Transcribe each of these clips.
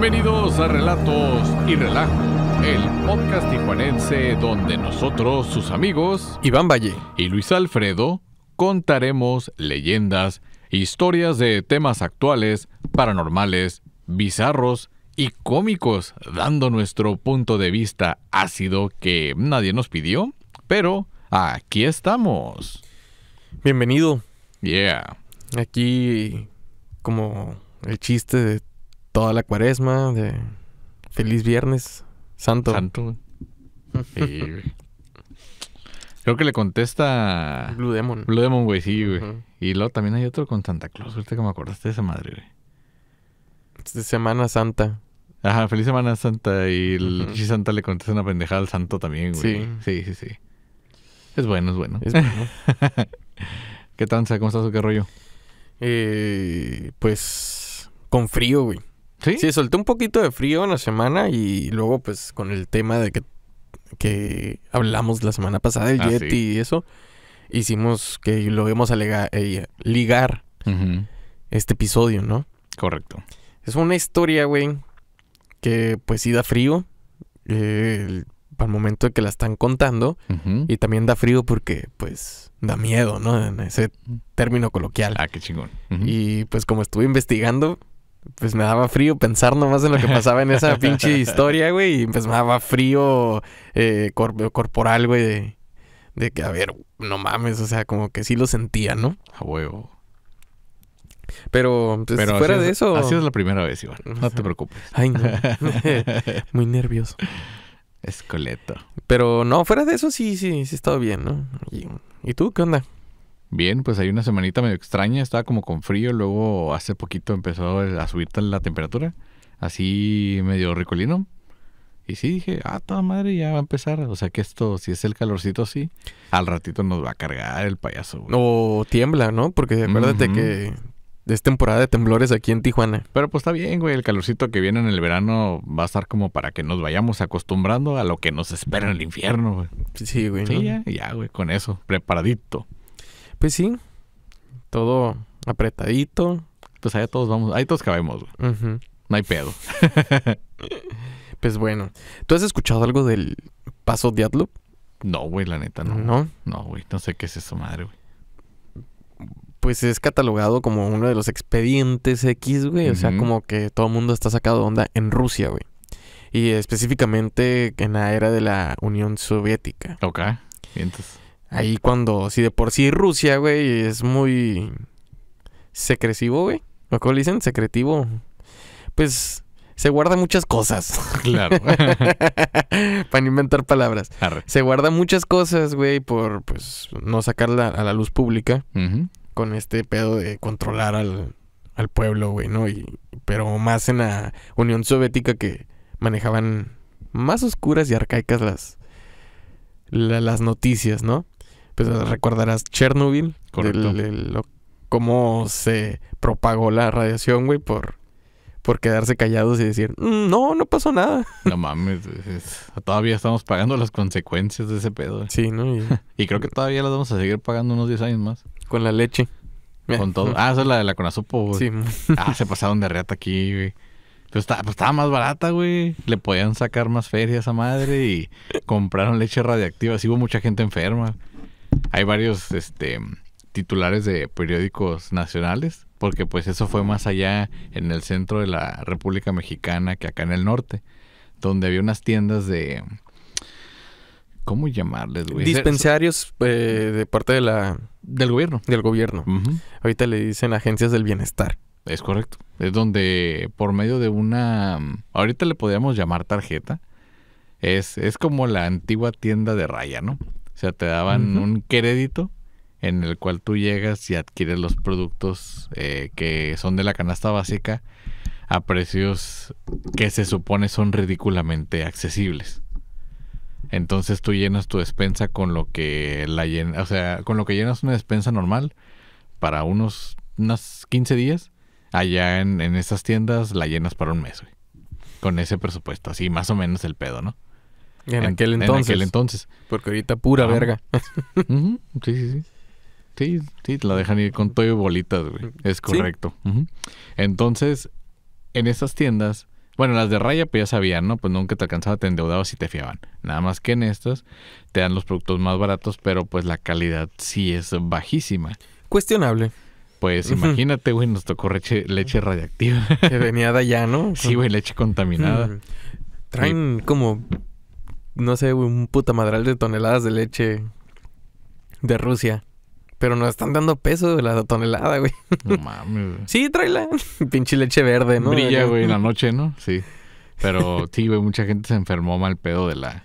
Bienvenidos a Relatos y Relajo, el podcast tijuanense donde nosotros, sus amigos Iván Valle y Luis Alfredo, contaremos leyendas, historias de temas actuales, paranormales, bizarros y cómicos, dando nuestro punto de vista ácido que nadie nos pidió, pero aquí estamos. Bienvenido. Yeah. Aquí, como el chiste de toda la cuaresma, de feliz viernes, santo. Santo. Creo que le contesta Blue Demon. Blue Demon, güey, sí, güey. Y luego también hay otro con Santa Claus, ahorita que me acordaste de esa madre, güey. De Semana Santa. Ajá, feliz Semana Santa. Y el Santa le contesta una pendejada al santo también, güey. Sí. Sí, sí, Es bueno, es bueno. Es bueno. ¿Qué tanza? ¿Cómo estás? ¿Qué rollo? Eh, pues con frío, güey. Sí. soltó un poquito de frío en la semana y luego, pues, con el tema de que, que hablamos la semana pasada el jetty, ah, y eso, hicimos que lo vemos a eh, ligar este episodio, ¿no? Correcto. Es una historia, güey, que pues sí da frío. Eh, al momento de que la están contando. Y también da frío porque, pues, da miedo, ¿no? En ese mm. término coloquial. Ah, qué chingón. Y pues, como estuve investigando, pues me daba frío pensar nomás en lo que pasaba en esa pinche historia, güey. Y pues me daba frío eh, corporal, güey. De, que, a ver, no mames, o sea, como que sí lo sentía, ¿no? A huevo. Pero, pues, fuera de eso. ha sido la primera vez, igual, No te preocupes. Ay, no. Muy nervioso. Escoleto. Pero no, fuera de eso sí, sí, sí estado bien, ¿no? ¿Y, ¿Y tú qué onda? Bien, pues hay una semanita medio extraña, estaba como con frío, luego hace poquito empezó a subir la temperatura, así medio ricolino. Y sí dije, ah, toda madre, ya va a empezar. O sea que esto, si es el calorcito sí, al ratito nos va a cargar el payaso. no O tiembla, ¿no? Porque acuérdate que es temporada de temblores aquí en Tijuana. Pero pues está bien, güey, el calorcito que viene en el verano va a estar como para que nos vayamos acostumbrando a lo que nos espera en el infierno, güey. Sí, güey. ya, güey, con eso, preparadito. Pues sí, todo apretadito. Pues ahí todos vamos, ahí todos cabemos. güey. No hay pedo. pues bueno, ¿tú has escuchado algo del paso Diatlov? No, güey, la neta, no. ¿No? No, güey, no sé qué es eso, madre, güey pues es catalogado como uno de los expedientes X, güey. O sea, como que todo el mundo está sacado de onda en Rusia, güey. Y específicamente en la era de la Unión Soviética. Ok. Entonces. Ahí cuando, si de por sí Rusia, güey, es muy secresivo, güey. ¿O cómo dicen? Secretivo. Pues se guarda muchas cosas. Claro. Para inventar palabras. Se guarda muchas cosas, güey, por pues no sacarla a la luz pública. Con este pedo de controlar al, al pueblo, güey, ¿no? Y, pero más en la Unión Soviética que manejaban más oscuras y arcaicas las, las noticias, ¿no? pues recordarás Chernobyl. Correcto. cómo se propagó la radiación, güey, por, por quedarse callados y decir, mm, no, no pasó nada. No mames, todavía estamos pagando las consecuencias de ese pedo. Eh. Sí, ¿no? Y, creo que todavía las vamos a seguir pagando unos 10 años más. Con la leche. Con todo. Ah, eso es la de la Conazupo, güey. Ah, se pasaron de reata aquí, güey. Pues estaba, pues estaba más barata, güey. Le podían sacar más ferias a madre y compraron leche radiactiva. Así hubo mucha gente enferma hay varios este, titulares de periódicos nacionales, porque pues eso fue más allá en el centro de la República Mexicana que acá en el norte, donde había unas tiendas de... ¿Cómo llamarles, Dispensarios eh, de parte de la... Del gobierno. Del gobierno. Ahorita le dicen agencias del bienestar. Es correcto. Es donde por medio de una... Ahorita le podríamos llamar tarjeta. Es, es como la antigua tienda de raya, ¿no? O sea, te daban un crédito en el cual tú llegas y adquieres los productos eh, que son de la canasta básica a precios que se supone son ridículamente accesibles. Entonces tú llenas tu despensa con lo que la o sea, con lo que llenas una despensa normal para unos unas 15 días, allá en, en esas tiendas la llenas para un mes, Con ese presupuesto, así más o menos el pedo, ¿no? En, aquel entonces. entonces. Porque ahorita pura verga. Sí, sí, sí. Sí, sí, la dejan ir con todo y bolitas, güey. Es correcto. Entonces, en estas tiendas, bueno, las de raya pues ya sabían, ¿no? Pues nunca te alcanzaba, te endeudabas y te fiaban. Nada más que en estas te dan los productos más baratos, pero pues la calidad sí es bajísima. Cuestionable. Pues imagínate, güey, nos tocó leche, radiactiva. Que venía de allá, ¿no? Sí, güey, leche contaminada. Traen como no sé, un puta madral de toneladas de leche de Rusia. Pero nos están dando peso de la tonelada, güey. No mames, güey. Sí, tráela. Pinche leche verde, ¿no? Brilla, güey, en la noche, ¿no? Sí. Pero sí, güey, mucha gente se enfermó mal pedo de la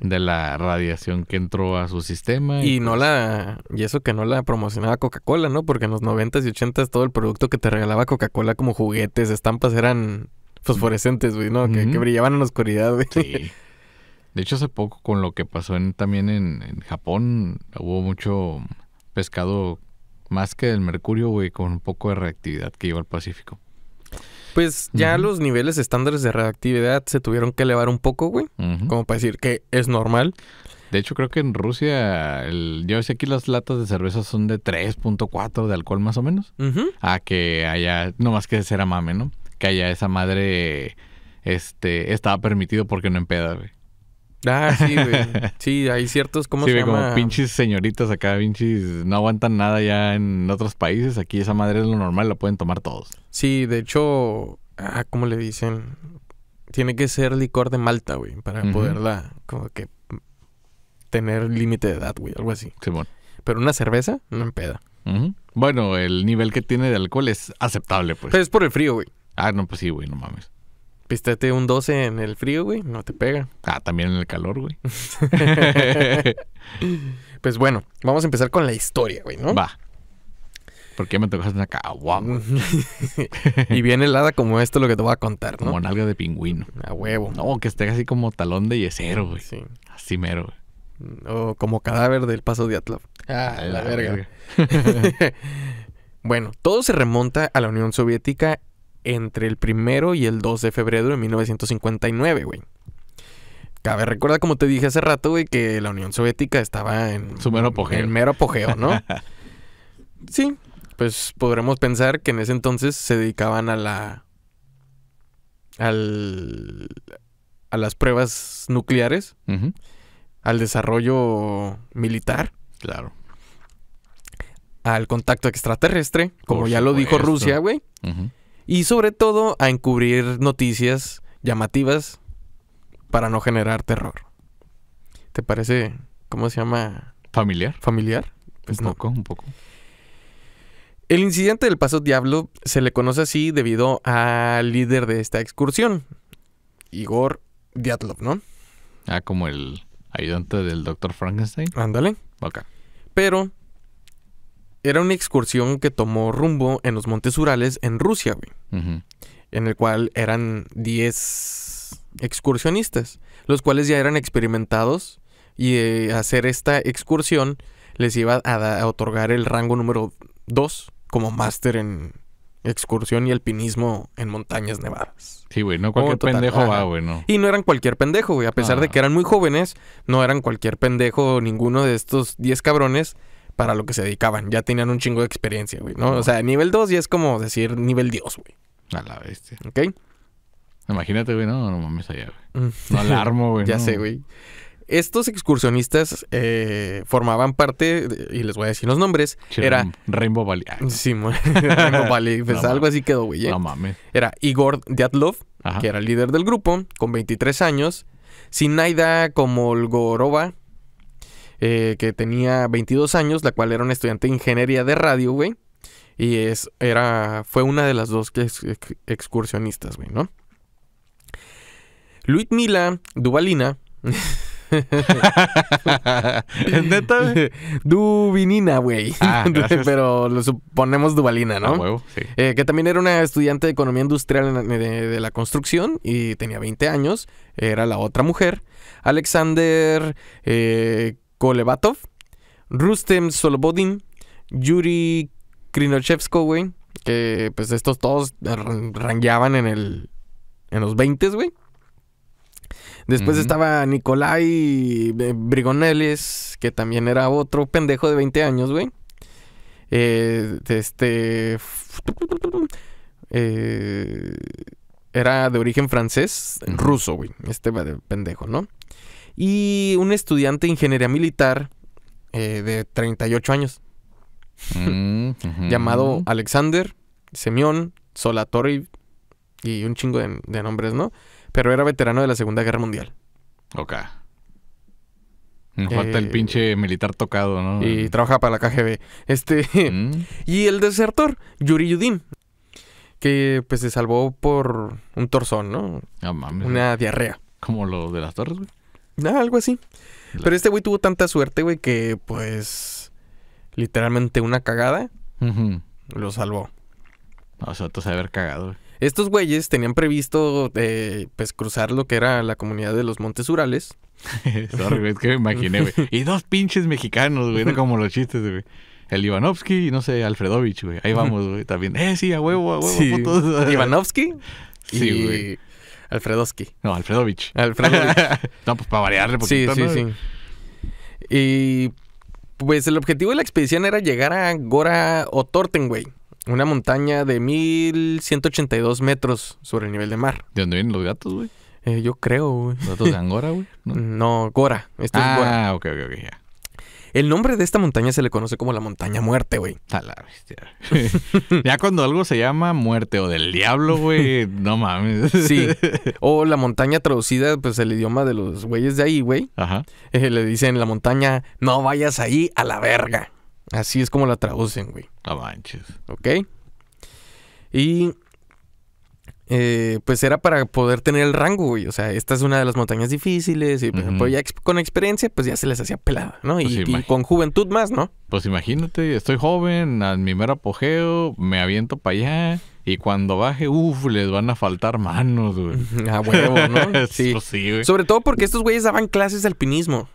de la radiación que entró a su sistema. Y, no pues la. Y eso que no la promocionaba Coca-Cola, ¿no? Porque en los 90s y 80s todo el producto que te regalaba Coca-Cola como juguetes, estampas, eran fosforescentes, güey, ¿no? que, que, brillaban en la oscuridad, güey. Sí. De hecho, hace poco con lo que pasó en, también en, Japón, hubo mucho pescado más que del mercurio, güey, con un poco de reactividad que llegó al Pacífico. Pues ya los niveles estándares de reactividad se tuvieron que elevar un poco, güey, como para decir que es normal. De hecho, creo que en Rusia, el, yo sé aquí las latas de cerveza son de 3.4 de alcohol más o menos. A que haya no más que será mame, ¿no? Que haya esa madre este, estaba permitido porque no empeda, güey. Ah, sí, güey. Sí, hay ciertos, ¿cómo sí, se como pinches señoritas acá, pinches, no aguantan nada ya en otros países. Aquí esa madre es lo normal, la pueden tomar todos. Sí, de hecho, ah, ¿cómo le dicen? Tiene que ser licor de Malta, güey, para poderla, como que, tener límite de edad, güey, algo así. Pero una cerveza, no empeda. Bueno, el nivel que tiene de alcohol es aceptable, pues. Pero es por el frío, güey. Ah, no, pues sí, güey, no mames. Pistate un 12 en el frío, güey, no te pega. Ah, también en el calor, güey. pues bueno, vamos a empezar con la historia, güey, ¿no? Va. ¿Por qué me tocas una caguama? y bien helada como esto lo que te voy a contar, ¿no? Como nalga de pingüino. A huevo. No, que esté así como talón de yesero, güey. Sí. Así mero, güey. O como cadáver del paso de Atlov. Ah, la, verga. bueno, todo se remonta a la Unión Soviética entre el primero y el 2 de febrero de 1959, güey. Cabe recuerda, como te dije hace rato, güey, que la Unión Soviética estaba en... Su mero apogeo. En mero apogeo, ¿no? sí, pues podremos pensar que en ese entonces se dedicaban a la... Al, a las pruebas nucleares, al desarrollo militar. Claro. Al contacto extraterrestre, como ya lo dijo Rusia, güey y sobre todo a encubrir noticias llamativas para no generar terror. ¿Te parece, cómo se llama? Familiar. Familiar. un pues poco, un poco. El incidente del Paso Diablo se le conoce así debido al líder de esta excursión, Igor Diatlov, ¿no? Ah, como el ayudante del Dr. Frankenstein. Ándale. Ok. Pero era una excursión que tomó rumbo en los Montes Urales, en Rusia, güey. En el cual eran 10 excursionistas, los cuales ya eran experimentados y eh, hacer esta excursión les iba a, otorgar el rango número 2 como máster en excursión y alpinismo en montañas nevadas. Sí, güey, no cualquier pendejo va, güey, ¿no? Y no eran cualquier pendejo, güey. A pesar de ah. que eran muy jóvenes, no eran cualquier pendejo ninguno de estos 10 cabrones para lo que se dedicaban. Ya tenían un chingo de experiencia, güey, ¿no? O sea, nivel 2 ya es como decir nivel Dios, güey. A la bestia. ¿Ok? Imagínate, güey, no, no mames allá, güey. Mm. No alarmo, güey. ya sé, güey. Estos excursionistas eh, formaban parte, y les voy a decir los nombres, era... Rainbow Valley. Ah, sí, no. Rainbow Valley, pues algo así quedó, güey. ¿eh? No mames. Era Igor Dyatlov, que era el líder del grupo, con 23 años. Sinaida Komolgorova, eh, que tenía 22 años, la cual era una estudiante de ingeniería de radio, güey. Y es, era, fue una de las dos que excursionistas, güey, ¿no? Luis Mila Dubalina. neta? Dubinina, güey. Ah, Pero lo suponemos Dubalina, ¿no? Eh, que también era una estudiante de economía industrial de, de, la construcción y tenía 20 años. Era la otra mujer. Alexander eh, Kolevatov, Rustem Solobodin, Yuri Krinochevsko, güey. Que pues estos todos rangeaban en el. en los 20, güey. Después estaba Nikolai eh, Brigoneles, que también era otro pendejo de 20 años, güey. Eh, este. Eh, era de origen francés, ruso, güey. Este pendejo, ¿no? y un estudiante de ingeniería militar eh, de 38 años, mm, llamado Alexander Semión Solatori y un chingo de, nombres, ¿no? Pero era veterano de la Segunda Guerra Mundial. Ok. falta el eh, pinche militar tocado, ¿no? Y trabaja para la KGB. Este. Mm. y el desertor, Yuri Yudin, que pues se salvó por un torzón, ¿no? Una diarrea. Como lo de las torres, güey. Ah, algo así. Pero este güey tuvo tanta suerte, güey, que pues literalmente una cagada lo salvó. Nosotros haber cagado. Estos güeyes tenían previsto eh, pues cruzar lo que era la comunidad de los Montes Urales. Sorry, que me imaginé, güey. Y dos pinches mexicanos, güey, como los chistes, güey. El Ivanovsky y no sé, Alfredovich, güey. Ahí vamos, güey, también. Eh, sí, a huevo, a huevo. Sí. Sí, güey. Alfredoski. No, Alfredovich. Alfredovich. no, pues para variarle poquito, Sí, sí, sí. Y pues el objetivo de la expedición era llegar a Gora o Tortenway, una montaña de 1182 metros sobre el nivel de mar. ¿De dónde vienen los gatos, güey? Eh, yo creo, güey. ¿Gatos de Angora, güey? ¿No? Gora. ah, ok, ok, ok, el nombre de esta montaña se le conoce como la montaña muerte, güey. A la bestia. ya cuando algo se llama muerte o del diablo, güey, no mames. sí. O la montaña traducida, pues el idioma de los güeyes de ahí, güey. Ajá. Eh, le dicen la montaña, no vayas ahí a la verga. Así es como la traducen, güey. No manches. Ok. Y eh, pues era para poder tener el rango, güey. O sea, esta es una de las montañas difíciles y con experiencia, pues ya se les hacía pelada, ¿no? y, pues con juventud más, ¿no? Pues imagínate, estoy joven, al mi apogeo, me aviento para allá. Y cuando baje, uff, les van a faltar manos, güey. Ah, ¿no? sí. Pues Sobre todo porque estos güeyes daban clases de alpinismo.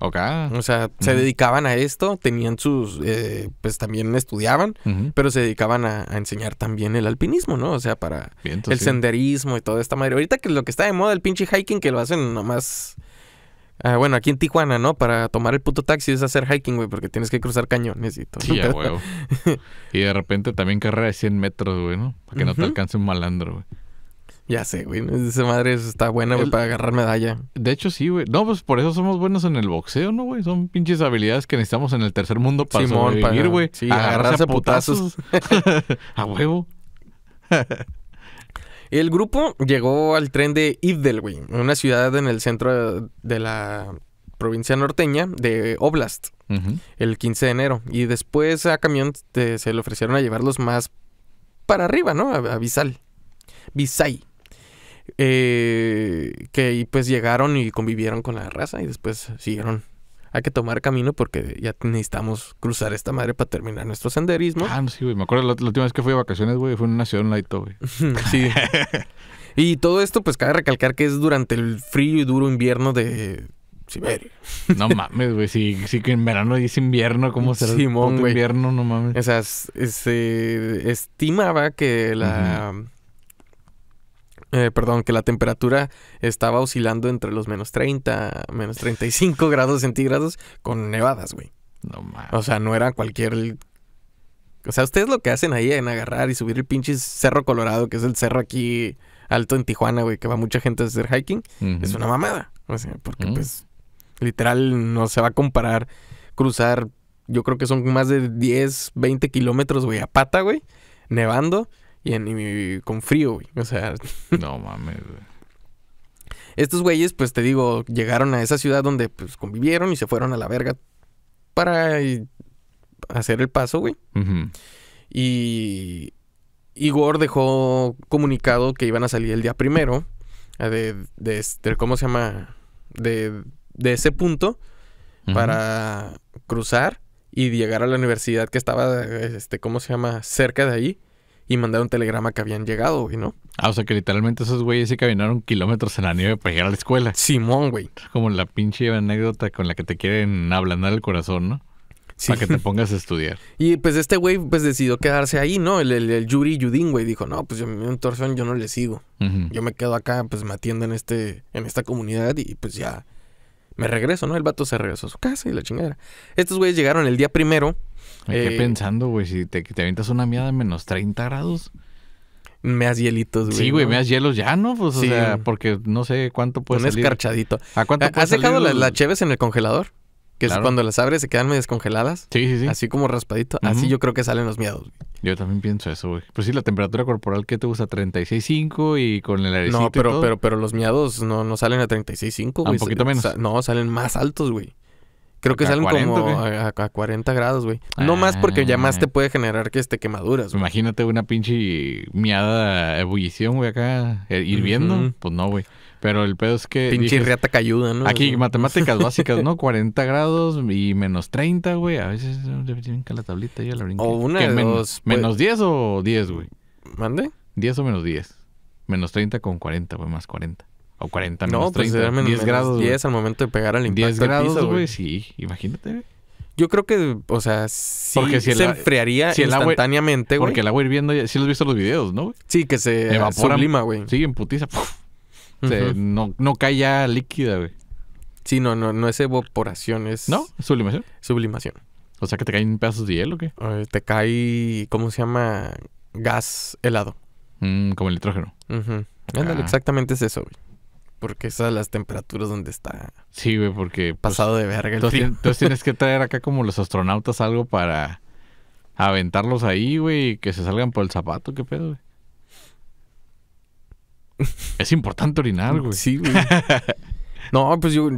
O sea, se dedicaban a esto, tenían sus, eh, pues también estudiaban, pero se dedicaban a, enseñar también el alpinismo, ¿no? O sea, para el senderismo y toda esta madre. Ahorita que lo que está de moda, el pinche hiking, que lo hacen nomás... Ah, bueno, aquí en Tijuana, ¿no? Para tomar el puto taxi es hacer hiking, güey, porque tienes que cruzar cañones y todo. y de repente también carrera de 100 metros, güey, ¿no? Para que no te alcance un malandro, güey. Ya sé, güey. Esa madre está buena, güey, para agarrar medalla. De hecho, sí, güey. No, pues por eso somos buenos en el boxeo, ¿no, güey? Son pinches habilidades que necesitamos en el tercer mundo para Simón, sobrevivir, güey. Sí, agarrarse, putazos. a huevo. el grupo llegó al tren de güey. una ciudad en el centro de la provincia norteña de Oblast, el 15 de enero. Y después a camión eh, se le ofrecieron a llevarlos más para arriba, ¿no? A, a Visal eh, que pues llegaron y convivieron con la raza y después siguieron. Hay que tomar camino porque ya necesitamos cruzar esta madre para terminar nuestro senderismo. Ah, sí, güey. Me acuerdo la, última vez que fui de vacaciones, güey, fue en una ciudad en Laito, güey. sí. y todo esto, pues cabe recalcar que es durante el frío y duro invierno de Siberia. No mames, güey. Sí, que en verano y es invierno, ¿cómo será Simón, el invierno? No mames. O sea, se eh, estimaba que la, eh, perdón, que la temperatura estaba oscilando entre los menos 30, menos 35 grados centígrados con nevadas, güey. No mames. O sea, no era cualquier. O sea, ustedes lo que hacen ahí en agarrar y subir el pinche Cerro Colorado, que es el cerro aquí alto en Tijuana, güey, que va mucha gente a hacer hiking, es una mamada. O sea, porque mm. pues literal no se va a comparar cruzar, yo creo que son más de 10, 20 kilómetros, güey, a pata, güey, nevando y, con frío, güey. O sea. No mames, Estos güeyes, pues te digo, llegaron a esa ciudad donde pues convivieron y se fueron a la verga para eh, hacer el paso, güey. Y Igor dejó comunicado que iban a salir el día primero eh, de, de, este, ¿cómo se llama? De, de ese punto para cruzar y llegar a la universidad que estaba, este, ¿cómo se llama? Cerca de ahí y mandaron un telegrama que habían llegado, güey, ¿no? Ah, o sea que literalmente esos güeyes sí caminaron kilómetros en la nieve para llegar a la escuela. Simón, güey. Como la pinche anécdota con la que te quieren ablandar el corazón, ¿no? Sí. Para que te pongas a estudiar. Y pues este güey pues decidió quedarse ahí, ¿no? El, el, Yuri Yudin, güey, dijo, no, pues yo me un torsión, yo no le sigo. Yo me quedo acá, pues me atiendo en, este, en esta comunidad y pues ya me regreso, ¿no? El vato se regresó a su casa y la chingadera. Estos güeyes llegaron el día primero. Me eh, pensando, güey, si te, te avientas una mierda de menos 30 grados. Me das hielitos, güey. Sí, güey, me das hielos ya, ¿no? Pues, o sea, porque no sé cuánto puede Un escarchadito. ¿A cuánto ¿Has dejado las la cheves en el congelador? Que cuando las abres se quedan medio descongeladas. Sí, sí, sí. Así como raspadito. Así yo creo que salen los miados, Yo también pienso eso, güey. Pues sí, la temperatura corporal que te gusta 36.5 y con el airecito No, pero, pero, pero los miados no, no salen a 36.5, ah, güey. un poquito menos. no, salen más altos, güey. Creo que salen como a, 40 grados, güey. No más porque ya más te ah. puede generar que este quemaduras. Imagínate una pinche miada ebullición, güey, acá eh, hirviendo. Pues no, güey. Pero el pedo es que. Pinche riata ayuda, ¿no? Aquí, matemáticas básicas, ¿no? 40 grados y menos 30, güey. A veces brinca la tablita, ya la brinco. O una menos, pues. ¿Menos 10 o 10, güey? ¿Mande? 10 o menos 10. Menos 30 con 40, güey, más 40. O 40 menos no, pues 30. 10 al momento de pegar al impacto 10 grados, güey, sí. Imagínate, yo creo que, o sea, sí porque si se el, enfriaría si instantáneamente, güey. Porque el agua hirviendo, sí lo has visto en los videos, ¿no? Sí, que se evapora. Sublima, güey. Sí, en putiza. Puf no, no cae ya líquida, güey. Sí, no, no, no es evaporación, es... ¿No? ¿Sublimación? Sublimación. O sea, que te caen pedazos de hielo, ¿o ¿qué? Eh, te cae, ¿cómo se llama? Gas helado. Mm, como el nitrógeno. Ah. exactamente es eso, güey. Porque esas las temperaturas donde está. Sí, güey, porque. Pues, pasado de verga el Entonces tienes que traer acá como los astronautas algo para aventarlos ahí, güey, y que se salgan por el zapato, qué pedo, güey. Es importante orinar, güey. Sí, güey. no, pues yo.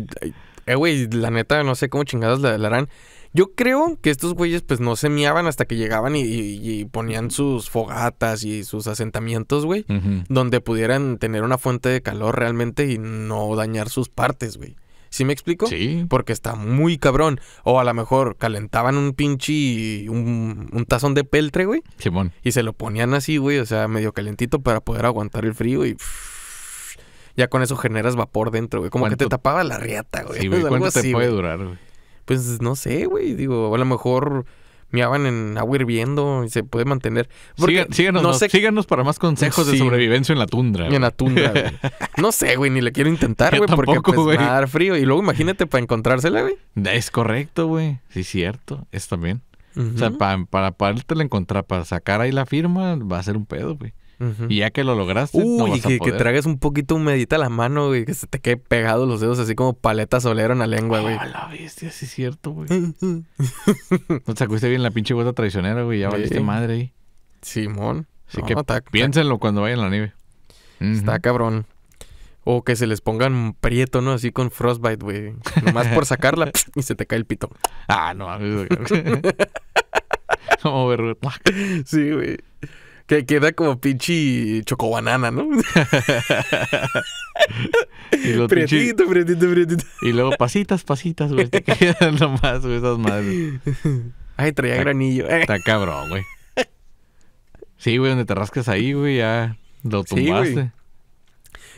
Eh, güey, la neta, no sé cómo chingadas la, harán. Yo creo que estos güeyes pues no se hasta que llegaban y, ponían sus fogatas y sus asentamientos, güey, donde pudieran tener una fuente de calor realmente y no dañar sus partes, güey. ¿Sí me explico? Sí. Porque está muy cabrón. O a lo mejor calentaban un pinche. Un, un tazón de peltre, güey. Simón. Y se lo ponían así, güey, o sea, medio calentito para poder aguantar el frío y. ya con eso generas vapor dentro, güey. Como que te tapaba la riata, güey. Sí, ¿Cuánto te puede durar, güey? Pues no sé, güey. Digo, a lo mejor miaban en agua hirviendo y se puede mantener. síganos, para más consejos de sobrevivencia en la tundra. En la tundra, No sé, güey, ni le quiero intentar, güey, porque pues, va a dar frío. Y luego imagínate para encontrársela, güey. Es correcto, güey. Sí, cierto. Es también. O sea, para, para, para encontrar, para sacar ahí la firma, va a ser un pedo, güey. Y ya que lo lograste, Uy, que, a tragues un poquito humedita la mano, güey, que se te quede pegado los dedos así como paletas solero en la lengua, güey. A ah, la bestia, sí es cierto, güey. no sacaste bien la pinche gota traicionera, güey, ya valiste madre ahí. Simón. Así que piénsenlo cuando vayan a la nieve. Está cabrón. O que se les pongan prieto, ¿no? Así con frostbite, güey. Nomás por sacarla y se te cae el pito. Ah, no. No, ver Sí, güey. Que queda como pinche chocobanana, ¿no? y lo Y luego pasitas, pasitas, güey. Te quedan nomás, güey, esas madres. Ay, traía granillo. Eh. Está cabrón, güey. Sí, güey, donde te rascas ahí, güey, ya lo tumbaste.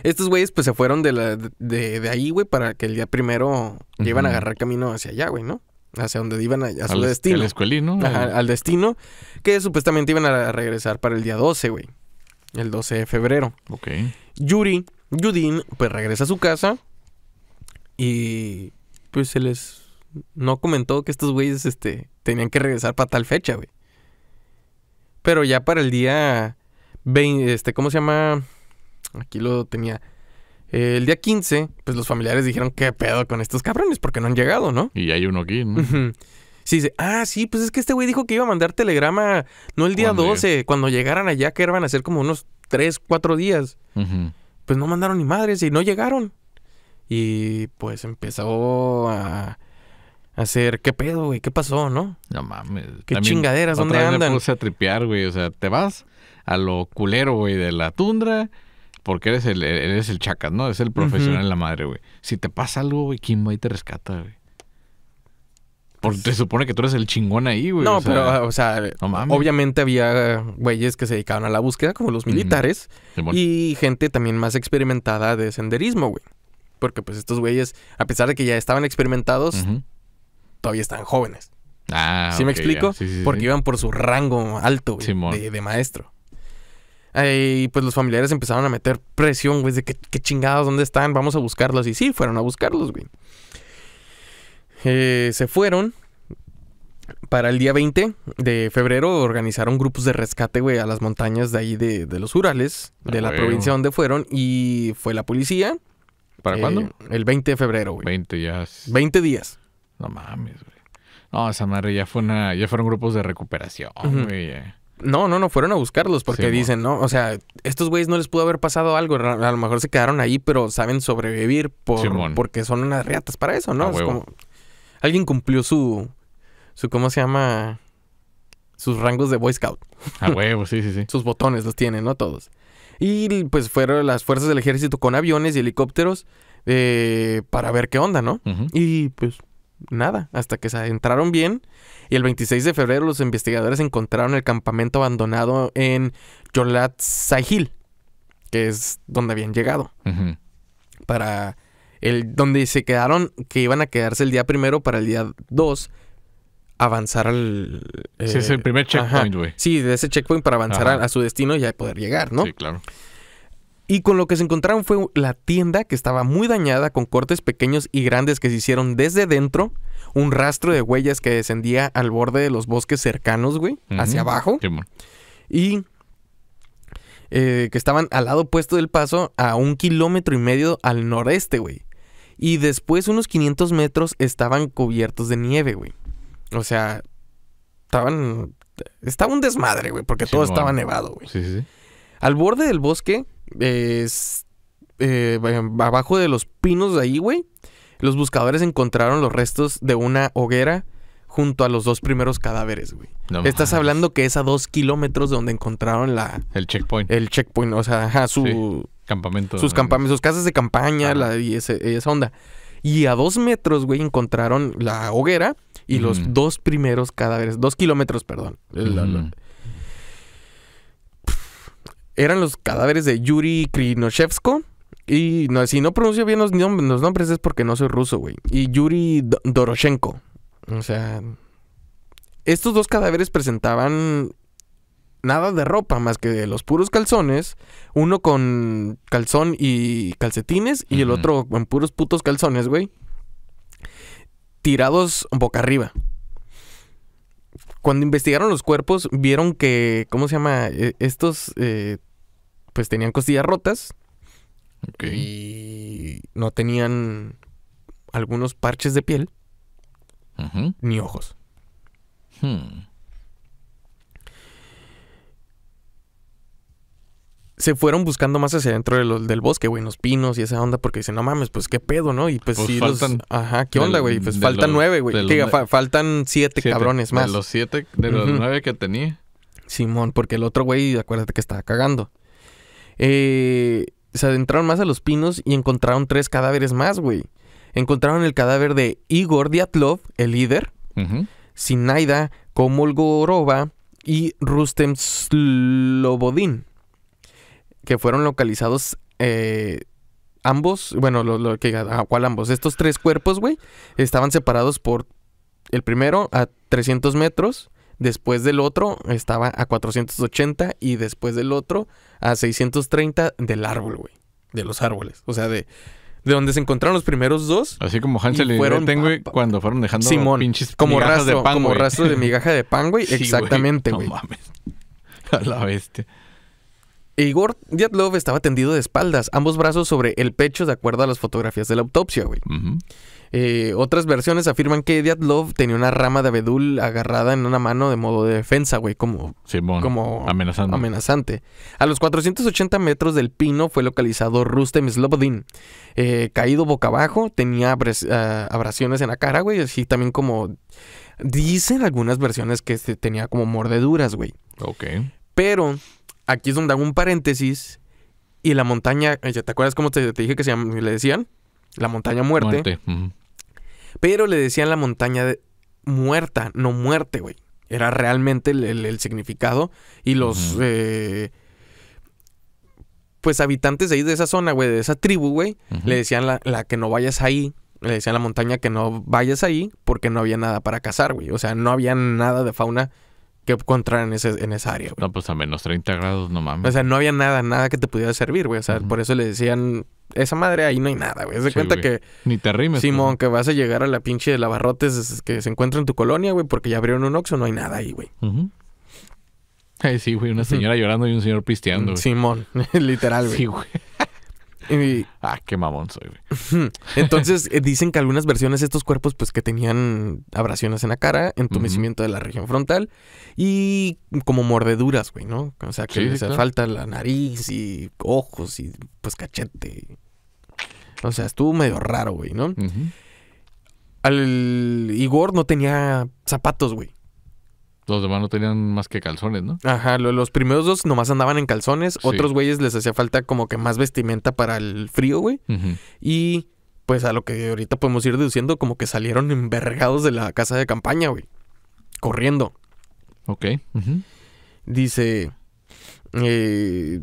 Estos güeyes, pues se fueron de, la, de, de ahí, güey, para que el día primero uh iban a agarrar camino hacia allá, güey, ¿no? hacia donde iban a, su destino. Al ¿no? al destino, que supuestamente iban a regresar para el día 12, güey. El 12 de febrero. Ok. Yuri, Yudin, pues regresa a su casa y pues se les no comentó que estos güeyes este, tenían que regresar para tal fecha, güey. Pero ya para el día 20, este, ¿cómo se llama? Aquí lo tenía el día 15, pues los familiares dijeron, ¿qué pedo con estos cabrones? Porque no han llegado, ¿no? Y hay uno aquí, ¿no? Sí, dice, ah, sí, pues es que este güey dijo que iba a mandar telegrama, no el día 12, cuando llegaran allá, que iban a ser como unos 3, 4 días. Pues no mandaron ni madres y no llegaron. Y pues empezó a hacer, ¿qué pedo, güey? ¿Qué pasó, no? No mames. ¿Qué chingaderas? ¿Dónde andan? Me puse a tripear, güey. O sea, te vas a lo culero, güey, de la tundra porque eres el, eres el chacas, ¿no? Es el profesional en la madre, güey. Si te pasa algo, güey, ¿quién va y te rescata, güey? Porque pues te supone que tú eres el chingón ahí, güey. No, pero, o sea, obviamente había güeyes que se dedicaban a la búsqueda, como los militares, y gente también más experimentada de senderismo, güey. Porque, pues, estos güeyes, a pesar de que ya estaban experimentados, todavía están jóvenes. Ah, ¿Sí me explico? porque iban por su rango alto de, de, maestro. Eh, y pues los familiares empezaron a meter presión, güey, de que, qué chingados, ¿dónde están? Vamos a buscarlos. Y sí, fueron a buscarlos, güey. Eh, se fueron. Para el día 20 de febrero organizaron grupos de rescate, güey, a las montañas de ahí de, de los Urales, de la provincia donde fueron, y fue la policía. ¿Para eh, cuándo? El 20 de febrero, güey. 20 días. 20 días. No mames, güey. No, esa madre ya fue una, ya fueron grupos de recuperación, no, no, no, fueron a buscarlos porque dicen, ¿no? O sea, estos güeyes no les pudo haber pasado algo, a lo mejor se quedaron ahí, pero saben sobrevivir porque son unas reatas para eso, ¿no? como, alguien cumplió su, su, ¿cómo se llama? Sus rangos de Boy Scout. A huevo, sí, sí, sí. Sus botones los tienen, ¿no? Todos. Y pues fueron las fuerzas del ejército con aviones y helicópteros eh, para ver qué onda, ¿no? Y pues nada, hasta que se entraron bien y el 26 de febrero los investigadores encontraron el campamento abandonado en Yolat Sahil, que es donde habían llegado. Para el donde se quedaron, que iban a quedarse el día primero para el día 2 avanzar al... es el eh, primer checkpoint, güey. Sí, de ese checkpoint para avanzar a, su destino y ya poder llegar, ¿no? Sí, claro. Y con lo que se encontraron fue la tienda que estaba muy dañada con cortes pequeños y grandes que se hicieron desde dentro, un rastro de huellas que descendía al borde de los bosques cercanos, güey, hacia abajo. Y eh, que estaban al lado opuesto del paso a un kilómetro y medio al noreste, güey. Y después unos 500 metros estaban cubiertos de nieve, güey. O sea, estaban... Estaba un desmadre, güey, porque todo estaba nevado, güey. Sí, sí, sí. Al borde del bosque es, eh, abajo de los pinos de ahí, güey, los buscadores encontraron los restos de una hoguera junto a los dos primeros cadáveres, güey. Estás hablando que es a dos kilómetros de donde encontraron la... El checkpoint. El checkpoint, o sea, su... Campamento. Sus campamentos, sus casas de campaña la, y esa onda. Y a dos metros, güey, encontraron la hoguera y los dos primeros cadáveres. Dos kilómetros, perdón eran los cadáveres de Yuri Krinoshevsko. Y no, si no pronuncio bien los, nombres es porque no soy ruso, güey. Y Yuri Doroshenko. O sea, estos dos cadáveres presentaban nada de ropa más que los puros calzones, uno con calzón y calcetines y el otro con puros putos calzones, güey, tirados boca arriba. Cuando investigaron los cuerpos, vieron que, ¿cómo se llama? E-, estos eh, pues tenían costillas rotas. Y no tenían algunos parches de piel. Ni ojos. Hmm. se fueron buscando más hacia adentro del, del bosque, güey, en los pinos y esa onda, porque dicen, no mames, pues qué pedo, ¿no? Y pues, pues sí, faltan ajá, ¿qué onda, güey? Pues faltan nueve, güey. faltan siete, cabrones más. De los siete, de los nueve que tenía. Simón, porque el otro güey, acuérdate que estaba cagando. Eh, se adentraron más a los pinos y encontraron tres cadáveres más, güey. Encontraron el cadáver de Igor Diatlov, el líder, uh Sinaida Komolgorova y Rustem Slobodin, que fueron localizados eh, ambos, bueno, lo, que, ah, ¿cuál ambos? Estos tres cuerpos, güey, estaban separados por el primero a 300 metros después del otro estaba a 480 y después del otro a 630 del árbol, güey. De los árboles. O sea, de, de donde se encontraron los primeros dos. Así como Hansel y, fueron, Gretel, güey, cuando fueron dejando pinches como rastro, de pan, Como rastro de migaja de pan, güey. Exactamente, güey. No mames. A la bestia. Igor Dyatlov estaba tendido de espaldas, ambos brazos sobre el pecho de acuerdo a las fotografías de la autopsia, güey. Eh, otras versiones afirman que Love tenía una rama de abedul agarrada en una mano de modo de defensa, güey, como, como amenazante. A los 480 metros del pino fue localizado Rustem Slobodin. Eh, caído boca abajo, tenía ah, abrasiones en la cara, güey, así también como... Dicen algunas versiones que este tenía como mordeduras, güey. Ok. Pero aquí es donde hago un paréntesis y la montaña, eh, ¿te acuerdas cómo te, dije que se, le decían? La montaña muerte. muerte. Pero le decían la montaña muerta, no muerte, güey. Era realmente el, significado. Y los. Eh, pues habitantes de ahí de esa zona, güey, de esa tribu, güey, le decían la, que no vayas ahí. Le decían la montaña que no vayas ahí porque no había nada para cazar, güey. O sea, no había nada de fauna que encontrar en, ese, en esa área, güey. No, pues a menos 30 grados, no mames. O sea, no había nada, nada que te pudiera servir, güey. O sea, por eso le decían esa madre ahí no hay nada, güey. Se de cuenta que. Ni te rimes. Simón, que vas a llegar a la pinche de lavarrotes que se encuentra en tu colonia, güey, porque ya abrieron un oxo, no hay nada ahí, güey. Ay, sí, güey, una señora llorando y un señor pisteando, güey. Simón, literal, güey. Sí, güey. ah, qué mamón soy, güey. Entonces, eh, dicen que algunas versiones de estos cuerpos, pues que tenían abrasiones en la cara, entumecimiento de la región frontal y como mordeduras, güey, ¿no? O sea, que les falta la nariz y ojos y pues cachete. O sea, estuvo medio raro, güey, ¿no? Al Igor no tenía zapatos, güey. Los demás no tenían más que calzones, ¿no? Ajá, los primeros dos nomás andaban en calzones. Otros güeyes les hacía falta como que más vestimenta para el frío, güey. Y pues a lo que ahorita podemos ir deduciendo, como que salieron envergados de la casa de campaña, güey. Corriendo. Ok. Dice. Eh,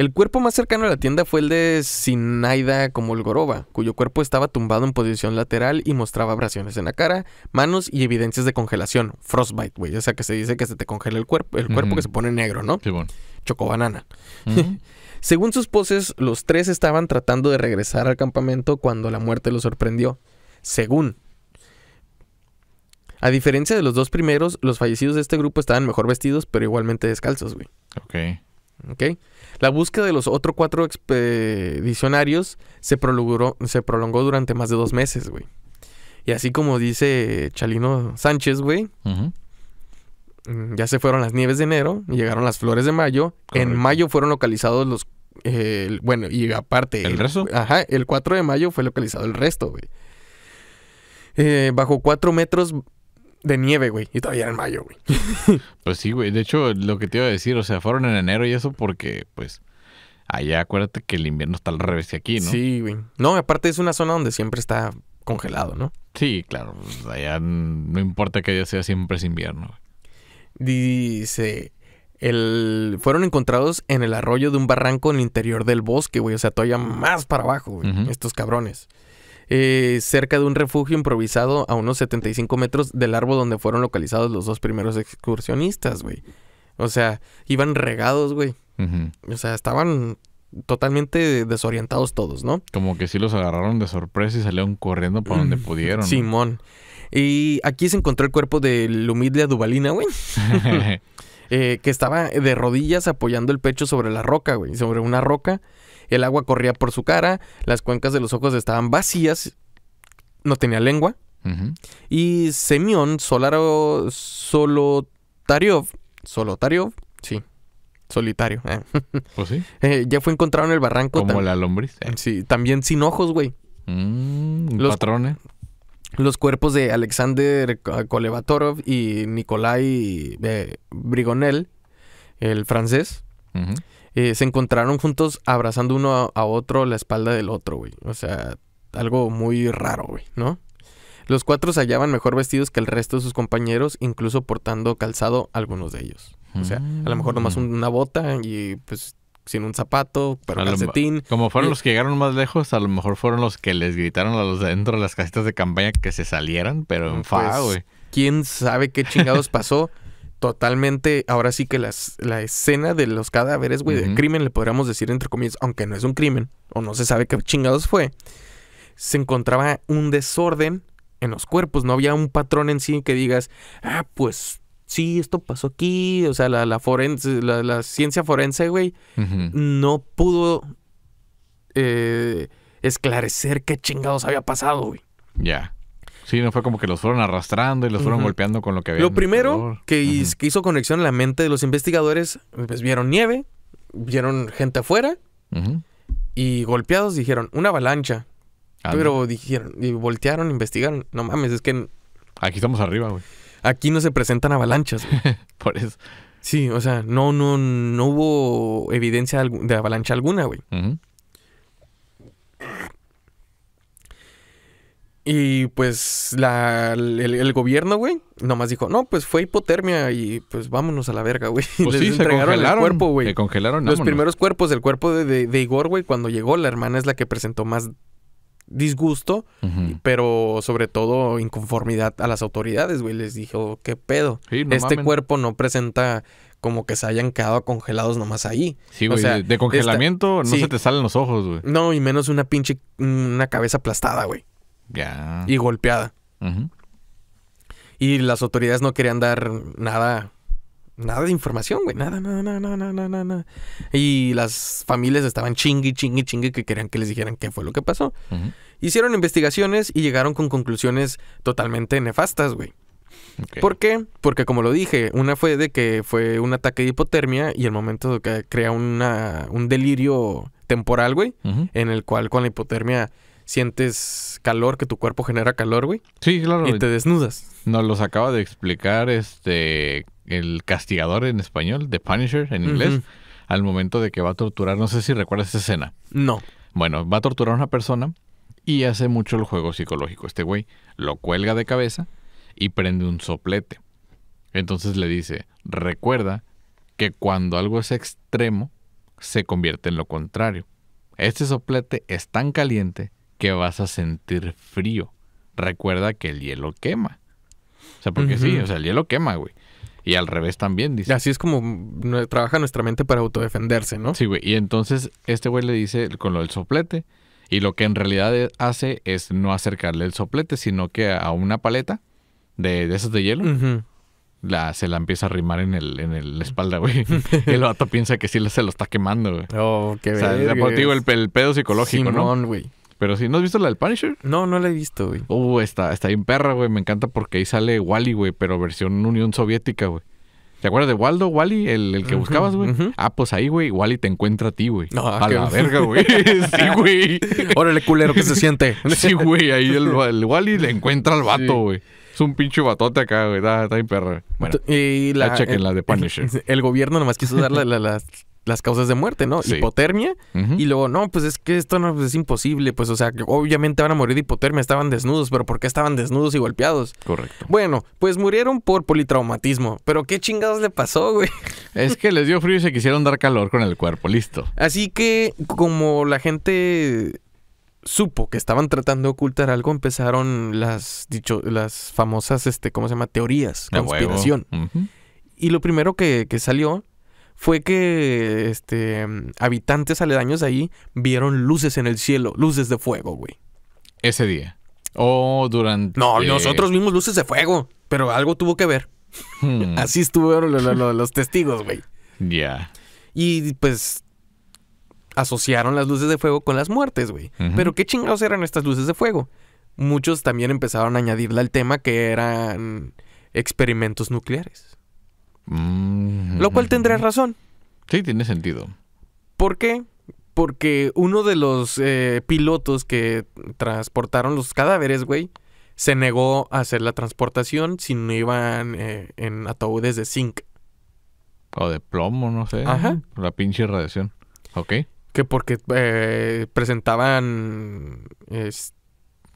el cuerpo más cercano a la tienda fue el de Sinaida Komolgorova, cuyo cuerpo estaba tumbado en posición lateral y mostraba abrasiones en la cara, manos y evidencias de congelación. Frostbite, güey. O sea, que se dice que se te congela el cuerpo, el cuerpo que se pone negro, ¿no? Sí, bueno. Chocobanana. Según sus poses, los tres estaban tratando de regresar al campamento cuando la muerte los sorprendió. Según. A diferencia de los dos primeros, los fallecidos de este grupo estaban mejor vestidos, pero igualmente descalzos, güey. Ok. ¿Okay? La búsqueda de los otros cuatro expedicionarios se prolongó, se prolongó durante más de dos meses, güey. Y así como dice Chalino Sánchez, güey, mm, ya se fueron las nieves de enero, llegaron las flores de mayo. En mayo fueron localizados los. Eh, bueno, y aparte. ¿El, resto? Ajá, el 4 de mayo fue localizado el resto, güey. Eh, bajo cuatro metros de nieve, güey. Y todavía en mayo, güey. pues sí, güey. De hecho, lo que te iba a decir, o sea, fueron en enero y eso porque, pues, allá acuérdate que el invierno está al revés de aquí, ¿no? Sí, güey. No, aparte es una zona donde siempre está congelado, ¿no? Sí, claro. Pues, allá no importa que ya sea, siempre es invierno. Güey. Dice, el, fueron encontrados en el arroyo de un barranco en el interior del bosque, güey. O sea, todavía más para abajo, güey, estos cabrones. Eh, cerca de un refugio improvisado a unos 75 metros del árbol donde fueron localizados los dos primeros excursionistas, güey. O sea, iban regados, güey. O sea, estaban totalmente desorientados todos, ¿no? Como que sí los agarraron de sorpresa y salieron corriendo para donde pudieron. Simón. Y aquí se encontró el cuerpo de Lumidlia Dubalina, güey. Eh, que estaba de rodillas apoyando el pecho sobre la roca, güey. Sobre una roca el agua corría por su cara, las cuencas de los ojos estaban vacías, no tenía lengua. Y Semión Solaro Solotariov, Solotariov, sí, solitario. Eh. ¿O ¿Oh, sí? Eh, ya fue encontrado en el barranco. Como la lombriz. Eh, sí, también sin ojos, güey. Mm, los patrones. Los cuerpos de Alexander Kolevatorov y Nikolai Brigonel, el francés, Ajá. Eh, se encontraron juntos abrazando uno a, otro la espalda del otro, güey. O sea, algo muy raro, güey, ¿no? Los cuatro se hallaban mejor vestidos que el resto de sus compañeros, incluso portando calzado algunos de ellos. O sea, a lo mejor nomás mm. una bota y pues sin un zapato, pero calcetín. Como fueron los que llegaron más lejos, a lo mejor fueron los que les gritaron a los de dentro de las casitas de campaña que se salieran, pero en pues, fa, güey. Quién sabe qué chingados pasó, totalmente, ahora sí que las, la escena de los cadáveres, güey, del crimen, le podríamos decir entre comillas, aunque no es un crimen, o no se sabe qué chingados fue, se encontraba un desorden en los cuerpos, no había un patrón en sí que digas, ah, pues sí, esto pasó aquí, o sea, la, la, ciencia forense, güey, no pudo eh, esclarecer qué chingados había pasado, güey. Ya. Sí, no fue como que los fueron arrastrando y los fueron golpeando con lo que había. Lo primero que, hizo conexión en la mente de los investigadores, pues vieron nieve, vieron gente afuera y golpeados dijeron, una avalancha. Ah, Pero dijeron, y voltearon, investigaron. No mames, es que. Aquí estamos arriba, güey. Aquí no se presentan avalanchas. Por eso. Sí, o sea, no, no, no hubo evidencia de avalancha alguna, güey. Y pues la, el, gobierno, güey, nomás dijo, no, pues fue hipotermia y pues vámonos a la verga, güey. Pues Les entregaron el cuerpo, güey. Se congelaron. Los primeros cuerpos, el cuerpo de, de, Igor, güey, cuando llegó, la hermana es la que presentó más disgusto, pero sobre todo inconformidad a las autoridades, güey. Les dijo, ¿qué pedo? este cuerpo no presenta como que se hayan quedado congelados nomás ahí. Sí, güey. de, congelamiento no se te salen los ojos, güey. No, y menos una pinche, una cabeza aplastada, güey. Y golpeada. Y las autoridades no querían dar nada. Nada de información, güey. Nada, nada, nada, nada, nada, nada. Y las familias estaban chingui, chingui, chingui que querían que les dijeran qué fue lo que pasó. Hicieron investigaciones y llegaron con conclusiones totalmente nefastas, güey. ¿Por qué? Porque como lo dije, una fue de que fue un ataque de hipotermia y el momento que crea un delirio temporal, güey, en el cual con la hipotermia sientes calor, que tu cuerpo genera calor, güey. Sí, claro. Y te desnudas. Nos los acaba de explicar este el castigador en español, The Punisher en inglés, al momento de que va a torturar, no sé si recuerdas esa escena. No. Bueno, va a torturar a una persona y hace mucho el juego psicológico. Este güey lo cuelga de cabeza y prende un soplete. Entonces le dice, recuerda que cuando algo es extremo, se convierte en lo contrario. Este soplete es tan caliente que vas a sentir frío. Recuerda que el hielo quema. O sea, porque sí, o sea, el hielo quema, güey. Y al revés también, dice. Así es como trabaja nuestra mente para autodefenderse, ¿no? Sí, güey. Y entonces este güey le dice con lo del soplete. Y lo que en realidad e-, hace es no acercarle el soplete, sino que a una paleta de, de esas de hielo. La, se la empieza a arrimar en el, en el espalda, güey. el gato piensa que sí se lo está quemando, güey. Oh, qué O sea, el, el, pedo psicológico, Simón, ¿no? güey. Pero sí, ¿no has visto la del Punisher? No, no la he visto, güey. Uh, está, está bien perra, güey. Me encanta porque ahí sale Wally, güey, pero versión Unión Soviética, güey. ¿Te acuerdas de Waldo, Wally, el, el que buscabas, güey? Ah, pues ahí, güey, Wally te encuentra a ti, güey. No, a la verga, güey. sí, güey. Órale, culero, ¿qué se siente. sí, güey, ahí el, Wally le encuentra al vato, güey. Es un pinche batote acá, güey. Está, está bien perra. Bueno, y la, chequen la de Punisher. El, gobierno nomás quiso dar la, la, las las causas de muerte, ¿no? Hipotermia. Y luego, no, pues es que esto no pues, es imposible. Pues, o sea, que obviamente van a morir de hipotermia, estaban desnudos, pero ¿por qué estaban desnudos y golpeados? Correcto. Bueno, pues murieron por politraumatismo. Pero qué chingados le pasó, güey. Es que les dio frío y se quisieron dar calor con el cuerpo, listo. Así que, como la gente supo que estaban tratando de ocultar algo, empezaron las dicho, las famosas, este, ¿cómo se llama? teorías, conspiración. Y lo primero que salió fue que este, habitantes aledaños ahí vieron luces en el cielo, luces de fuego, güey. Ese día. O durante. No, nosotros vimos luces de fuego, pero algo tuvo que ver. Hmm. Así estuvieron los, testigos, güey. Ya. Y pues asociaron las luces de fuego con las muertes, güey. Pero qué chingados eran estas luces de fuego. Muchos también empezaron a añadirle al tema que eran experimentos nucleares. Lo cual tendría razón. Sí, tiene sentido. ¿Por qué? Porque uno de los eh, pilotos que transportaron los cadáveres, güey, se negó a hacer la transportación si no iban eh, en ataúdes de zinc. O de plomo, no sé. Ajá. La pinche radiación. Ok. Que porque eh, presentaban.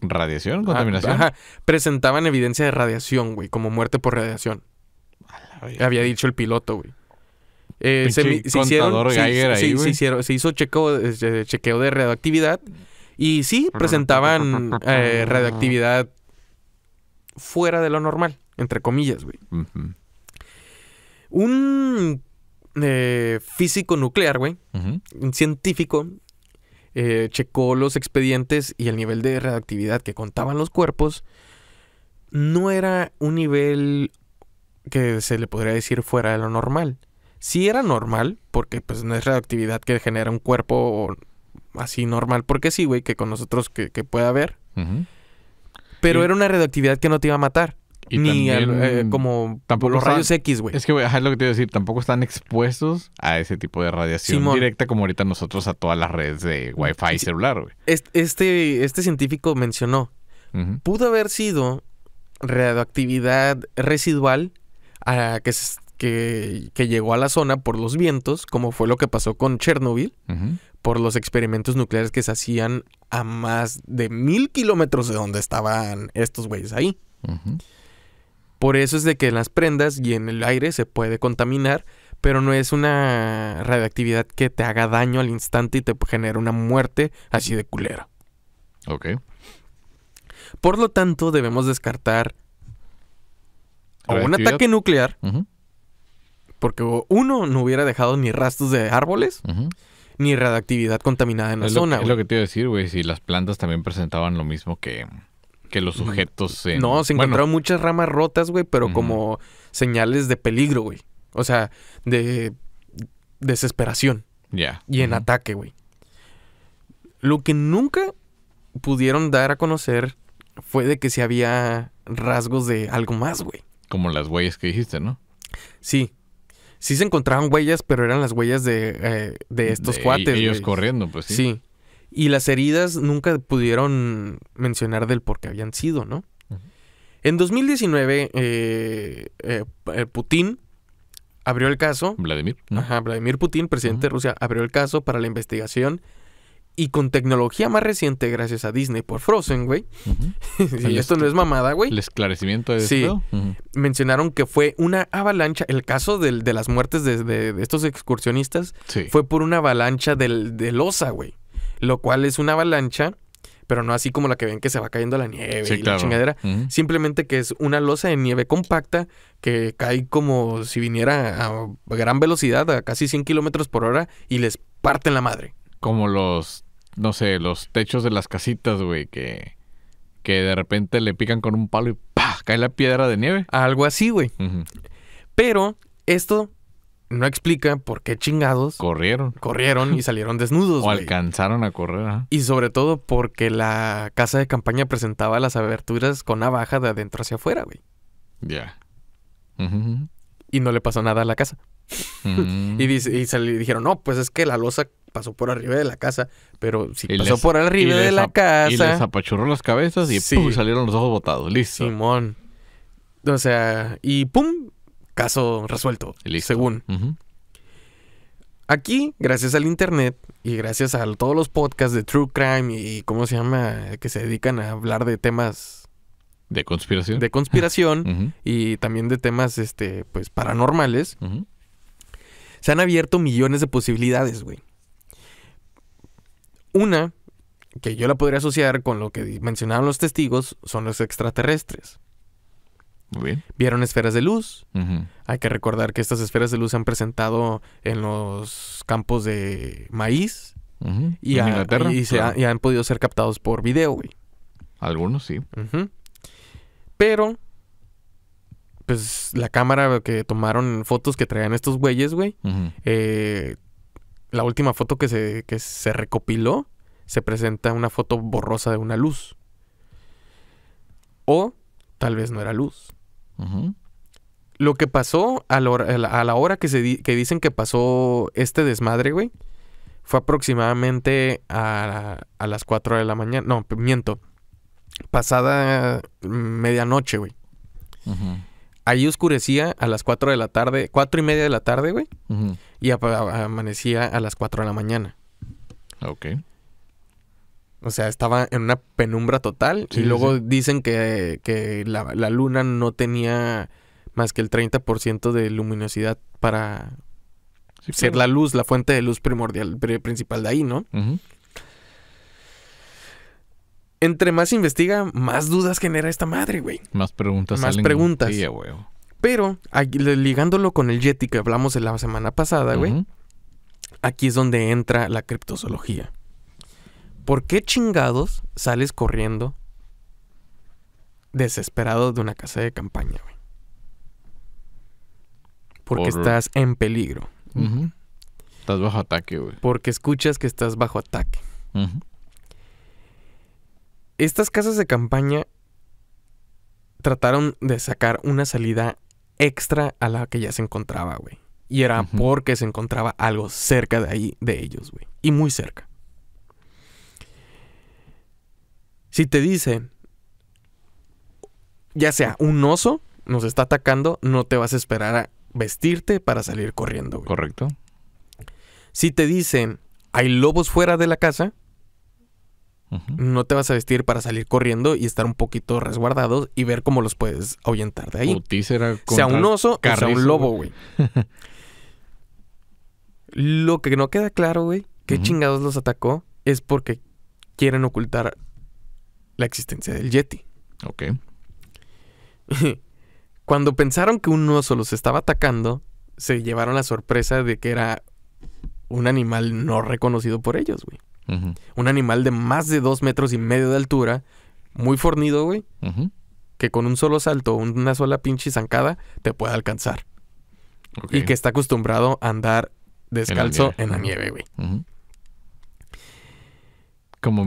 ¿Radiación? Ah, ¿Contaminación? Ajá. Presentaban evidencia de radiación, güey, como muerte por radiación había dicho el piloto, güey. Eh, se, ahí, se, se, hizo este, chequeo de radioactividad y sí presentaban eh, radioactividad fuera de lo normal, entre comillas, güey. Un eh, físico nuclear, güey, un científico, eh, checó los expedientes y el nivel de radioactividad que contaban los cuerpos no era un nivel que se le podría decir fuera de lo normal. Sí era normal, porque pues no es radioactividad que genera un cuerpo así normal, porque sí, güey, que con nosotros que, que pueda haber. Pero era una radioactividad que no te iba a matar. ni eh, como tampoco los rayos X, güey. Es que, güey, es lo que te iba a decir, tampoco están expuestos a ese tipo de radiación directa como ahorita nosotros a todas las redes de Wi-Fi y celular, güey. Este, este científico mencionó, pudo haber sido radioactividad residual que, llegó a la zona por los vientos, como fue lo que pasó con Chernobyl, por los experimentos nucleares que se hacían a más de mil kilómetros de donde estaban estos güeyes ahí. Por eso es de que en las prendas y en el aire se puede contaminar, pero no es una radiactividad que te haga daño al instante y te genere una muerte así de culera. Ok. Por lo tanto, debemos descartar o un ataque nuclear, porque uno no hubiera dejado ni rastros de árboles, ni radiactividad contaminada en la zona. es lo que te iba a decir, güey, si las plantas también presentaban lo mismo que, los mm. sujetos. En... No, se encontraron muchas ramas rotas, güey, pero como señales de peligro, güey. O sea, de desesperación. Ya. Y en ataque, güey. Lo que nunca pudieron dar a conocer fue de que si había rasgos de algo más, güey. Como las huellas que dijiste, ¿no? Sí. Sí se encontraban huellas, pero eran las huellas de, eh, de estos de cuates. Ellos corriendo, pues sí. Sí. Y las heridas nunca pudieron mencionar del por qué habían sido, ¿no? En 2019, eh, eh, eh, Putin abrió el caso. Vladimir. Ajá, Vladimir Putin, presidente de Rusia, abrió el caso para la investigación y con tecnología más reciente, gracias a Disney por Frozen, güey. Y esto no este es mamada, güey. El esclarecimiento de sí. Mencionaron que fue una avalancha. El caso de las muertes de, estos excursionistas fue por una avalancha del, de losa, güey. Lo cual es una avalancha, pero no así como la que ven que se va cayendo la nieve y la chingadera. Simplemente que es una losa de nieve compacta que cae como si viniera a gran velocidad, a casi 100 kilómetros por hora, y les parten la madre. Como los no sé, los techos de las casitas, güey, que, que de repente le pican con un palo y ¡pah! cae la piedra de nieve. Algo así, güey. Pero esto no explica por qué chingados. Corrieron. Corrieron y salieron desnudos. o alcanzaron a correr. Y sobre todo porque la casa de campaña presentaba las aberturas con navaja de adentro hacia afuera, güey. Ya. Y no le pasó nada a la casa. y, dijeron, no, pues es que la losa pasó por arriba de la casa, pero si pasó por arriba de la casa. Y les apachurró las cabezas y salieron los ojos botados. Listo. Simón. O sea, y pum, caso resuelto, Listo. según. Aquí, gracias al internet y gracias a todos los podcasts de True Crime y, cómo se llama, que se dedican a hablar de temas de conspiración. De conspiración y también de temas este pues paranormales. Se han abierto millones de posibilidades, güey. Una, que yo la podría asociar con lo que mencionaron los testigos, son los extraterrestres. Muy bien. Vieron esferas de luz. Hay que recordar que estas esferas de luz se han presentado en los campos de maíz y, ¿En y, han podido ser captados por video, güey. Algunos sí. Pero, pues la cámara que tomaron fotos que traían estos güeyes, güey, la última foto que se, recopiló, se presenta una foto borrosa de una luz. O tal vez no era luz. Lo que pasó a la hora, que, se dicen que pasó este desmadre, güey, fue aproximadamente a, las 4 de la mañana. No, miento. Pasada medianoche, güey. Ahí oscurecía a las 4 de la tarde, Cuatro y media de la tarde, güey y amanecía a las 4 de la mañana. Ok. O sea, estaba en una penumbra total. y luego dicen que, la, luna no tenía más que el 30% de luminosidad para ser la luz, la fuente de luz primordial, principal de ahí, ¿no? Entre más investiga, más dudas genera esta madre, güey. Más preguntas. Más preguntas. Pero ligándolo con el Yeti que hablamos de la semana pasada, güey, aquí es donde entra la criptozoología. ¿Por qué chingados sales corriendo desesperado de una casa de campaña, güey? Porque estás en peligro. Estás bajo ataque, güey. Porque escuchas que estás bajo ataque. Estas casas de campaña trataron de sacar una salida extra a la que ya se encontraba, güey. Y era porque se encontraba algo cerca de ahí, de ellos, güey. Y muy cerca. Si te dicen, ya sea un oso nos está atacando, no te vas a esperar a vestirte para salir corriendo, Correcto. Si te dicen, hay lobos fuera de la casa, no te vas a vestir para salir corriendo y estar un poquito resguardados y ver cómo los puedes ahuyentar de ahí. Sea un oso o sea un lobo, güey. Lo que no queda claro, güey, qué chingados los atacó, es porque quieren ocultar la existencia del Yeti. Ok. Cuando pensaron que un oso los estaba atacando, se llevaron la sorpresa de que era un animal no reconocido por ellos, güey. Un animal de más de dos metros y medio de altura, muy fornido, güey, que con un solo salto, una sola pinche zancada, te puede alcanzar. Y que está acostumbrado a andar descalzo en la nieve, güey.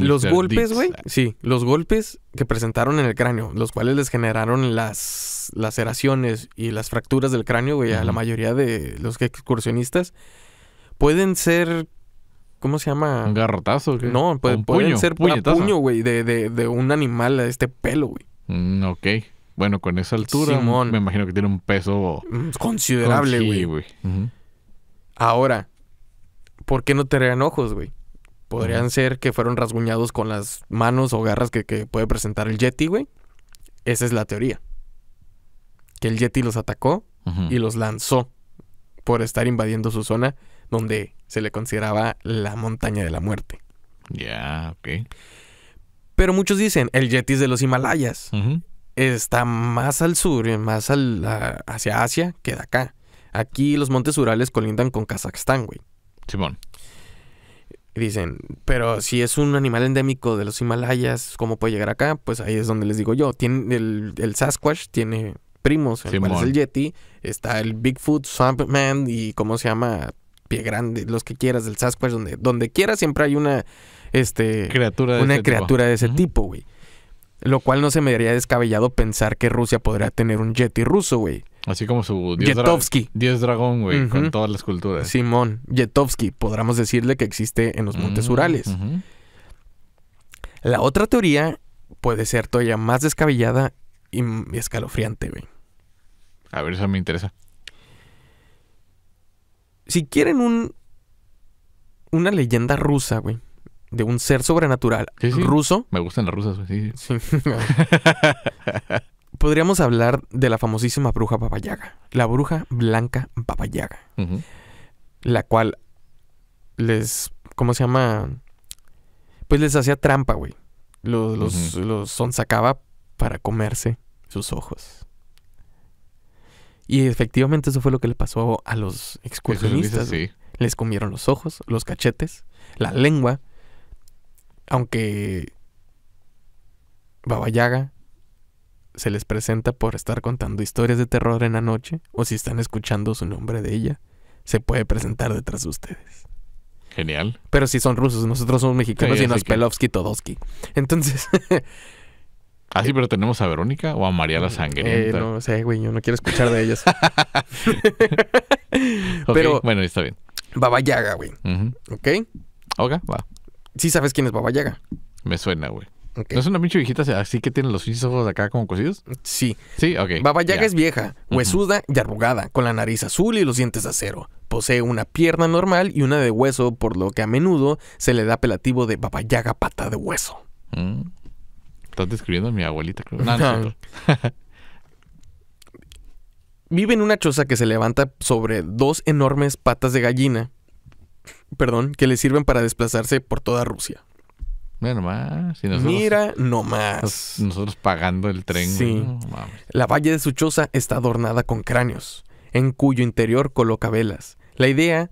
los golpes, güey. Sí, los golpes que presentaron en el cráneo, los cuales les generaron las laceraciones y las fracturas del cráneo, güey, a la mayoría de los excursionistas, pueden ser ¿Cómo se llama? ¿Un garrotazo? Qué? No, puede, ser puñetazo. puño, güey, de, de, un animal a este pelo, güey. Mm, ok. Bueno, con esa altura me imagino que tiene un peso mm, considerable, güey. Ahora, ¿por qué no te ojos, güey? Podrían ser que fueron rasguñados con las manos o garras que, puede presentar el Yeti, güey. Esa es la teoría. Que el Yeti los atacó y los lanzó por estar invadiendo su zona donde se le consideraba la montaña de la muerte. Ya, ok. Pero muchos dicen, el Yetis de los Himalayas está más al sur, más hacia Asia que de acá. Aquí los montes Urales colindan con Kazajstán, güey. Simón. Dicen, pero si es un animal endémico de los Himalayas, ¿cómo puede llegar acá? Pues ahí es donde les digo yo. Tiene el, el Sasquatch tiene primos, el es el Yeti. Está el Bigfoot, Swampman y ¿cómo se llama? pie grande, los que quieras, del Sasquatch, donde, donde quiera siempre hay una este, criatura de una ese criatura tipo. de ese tipo, güey. Lo cual no se me daría descabellado pensar que Rusia podría tener un Yeti ruso, güey. Así como su dios, dragón, güey, con todas las culturas. Simón, Yetovsky, podríamos decirle que existe en los Montes mm, Urales. La otra teoría puede ser todavía más descabellada y escalofriante, güey. A ver, eso me interesa si quieren un, una leyenda rusa, güey, de un ser sobrenatural ruso. Me gustan las rusas, güey. Sí, Podríamos hablar de la famosísima bruja Babayaga, la bruja blanca Babayaga, la cual les, ¿cómo se llama? Pues les hacía trampa, güey. Los, los, sacaba para comerse sus ojos. Y efectivamente eso fue lo que le pasó a los excursionistas. Les comieron los ojos, los cachetes, la lengua. Aunque Baba Yaga se les presenta por estar contando historias de terror en la noche o si están escuchando su nombre de ella, se puede presentar detrás de ustedes. Genial. Pero si son rusos, nosotros somos mexicanos y nos Pelovsky Todosky. Entonces, Ah, sí, pero tenemos a Verónica o a María la mm, Sangrienta. Eh, no sé, güey, yo no quiero escuchar de ellas. pero bueno, está bien. Baba Yaga, güey. ¿Ok? Ok, va. Sí sabes quién es Baba Yaga. Me suena, güey. ¿No es una pinche viejita así que tiene los ojos acá como cosidos? Sí. Sí, ok. Baba Yaga es vieja, huesuda y arrugada, con la nariz azul y los dientes de acero. Posee una pierna normal y una de hueso, por lo que a menudo se le da apelativo de Baba Yaga pata de hueso. Mm. Estás describiendo a mi abuelita, creo. no. Vive en una choza que se levanta sobre dos enormes patas de gallina, perdón, que le sirven para desplazarse por toda Rusia. Mira nomás. nosotros, Mira nomás. Nosotros pagando el tren. Sí. la valle de su choza está adornada con cráneos, en cuyo interior coloca velas. La idea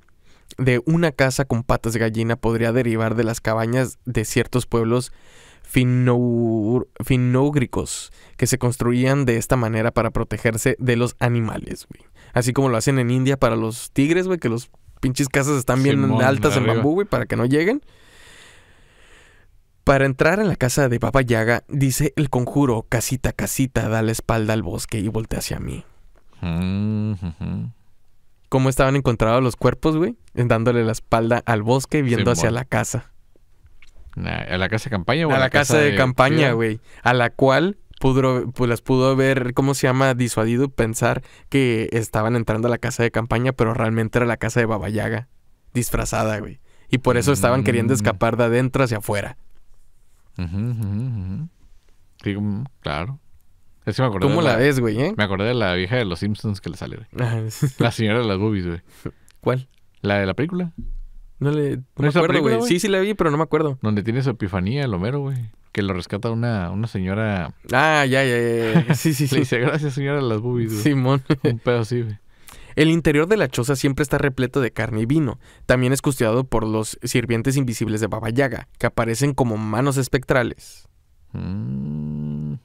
de una casa con patas de gallina podría derivar de las cabañas de ciertos pueblos Finógricos que se construían de esta manera para protegerse de los animales, Así como lo hacen en India para los tigres, que los pinches casas están bien altas en bambú, para que no lleguen. Para entrar en la casa de Papa Yaga, dice el conjuro, casita, casita, da la espalda al bosque y voltea hacia mí. Mm, ¿Cómo estaban encontrados los cuerpos, Dándole la espalda al bosque viendo hacia la casa. ¿A la casa de campaña o a, la, casa, de, campaña, güey? A la cual pudro, pues las pudo ver ¿cómo se llama? Disuadido pensar que estaban entrando a la casa de campaña, pero realmente era la casa de Babayaga, disfrazada, güey. Y por eso estaban queriendo mm. escapar de adentro hacia afuera. Sí, claro. ¿Cómo la, ves, güey? Eh? Me acordé de la vieja de los Simpsons que le sale, ah, la señora de las boobies, güey. ¿Cuál? La de la película. No, le, no me acuerdo, güey. Sí, sí la vi, pero no me acuerdo. Donde tiene su epifanía, el Homero, güey. Que lo rescata una, señora. Ah, ya, ya, ya. Sí, sí, sí. Le dice, gracias, señora, las boobies, Simón. Un pedo así, güey. El interior de la choza siempre está repleto de carne y vino. También es custodiado por los sirvientes invisibles de Baba Yaga, que aparecen como manos espectrales. Mm,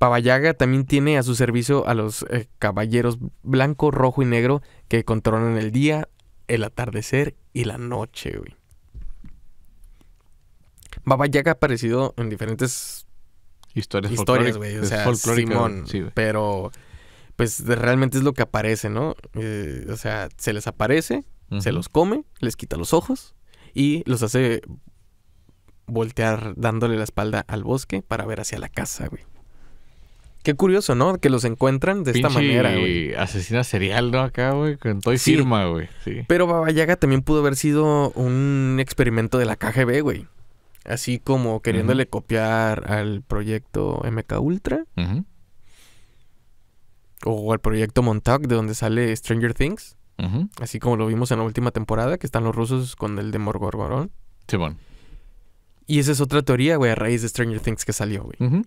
Baba Yaga también tiene a su servicio a los eh, caballeros blanco, rojo y negro que controlan el día, el atardecer y la noche, güey. Baba Yaga ha aparecido en diferentes historias, historias güey. O sea, Simón. pero, pues realmente es lo que aparece, ¿no? Eh, o sea, se les aparece, se los come, les quita los ojos y los hace voltear dándole la espalda al bosque para ver hacia la casa, güey. Qué curioso, ¿no? Que los encuentran de esta manera, güey. Asesina serial, ¿no? Acá, güey, con todo y firma, güey. Sí. Pero Baba Yaga también pudo haber sido un experimento de la KGB, güey. Así como queriéndole copiar al proyecto MK Ultra. O al proyecto Montauk, de donde sale Stranger Things. Ajá. Así como lo vimos en la última temporada, que están los rusos con el de Morgorgorón. Sí, bueno. Y esa es otra teoría, güey, a raíz de Stranger Things que salió, güey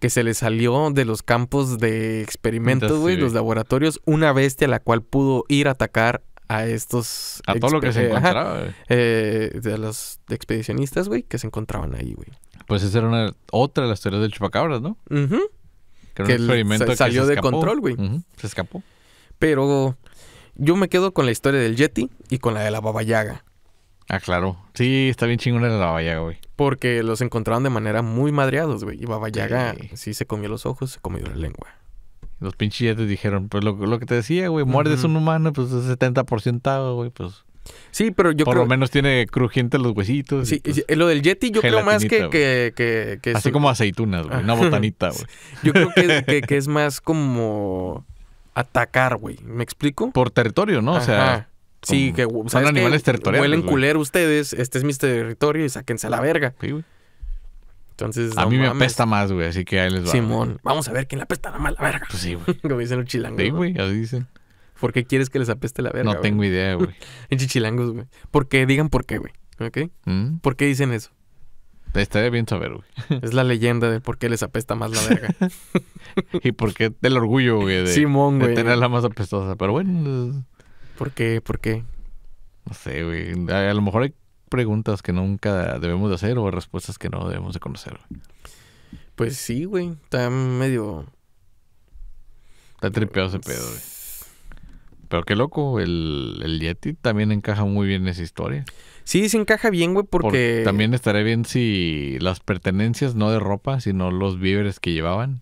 que se le salió de los campos de experimentos, güey, los laboratorios, una bestia a la cual pudo ir a atacar a estos... A todo lo que se eh, encontraba. eh, de los expedicionistas, güey, que se encontraban ahí, güey. Pues esa era otra de las teorías del chupacabras, ¿no? Uh Que, que salió de control, güey. Se escapó. Pero yo me quedo con la historia del Yeti y con la de la Baba Yaga. Ah, claro. Sí, está bien chingona la babayaga, güey. Porque los encontraron de manera muy madreados, güey. Y babayaga sí. se comió los ojos, se comió la lengua. Los pinches te dijeron, pues lo, que te decía, güey, muerdes un humano, pues es 70% güey, pues... Sí, pero yo Por lo menos tiene crujiente los huesitos. Sí, pues, lo del Yeti yo creo más que... que, Así como aceitunas, güey. Una botanita, güey. Yo creo que, es más como atacar, güey. ¿Me explico? Por territorio, ¿no? O sea, Sí, que son animales territoriales. Huelen culero ustedes, este es mi territorio y sáquense a la verga. Sí, güey. Entonces, a mí me apesta más, güey, así que ahí les va. Simón, vamos a ver quién le apesta la verga. Pues sí, güey. Como dicen los chilangos. Sí, güey, así dicen. ¿Por qué quieres que les apeste la verga? No tengo idea, güey. en chichilangos, güey. ¿Por qué? Digan por qué, güey. ¿Ok? ¿Mm? ¿Por qué dicen eso? Estaría bien saber, güey. Es la leyenda de por qué les apesta más la verga. y por qué Del orgullo, güey, de, Simón, güey, de tenerla más apestosa. Pero bueno. ¿Por qué? ¿Por qué? No sé, güey. A, lo mejor hay preguntas que nunca debemos de hacer o respuestas que no debemos de conocer, Pues sí, güey. Está medio... Está tripeado ese pedo, güey. Pero qué loco, el, el Yeti también encaja muy bien en esa historia. Sí, se encaja bien, güey, porque... También estaría bien si las pertenencias, no de ropa, sino los víveres que llevaban,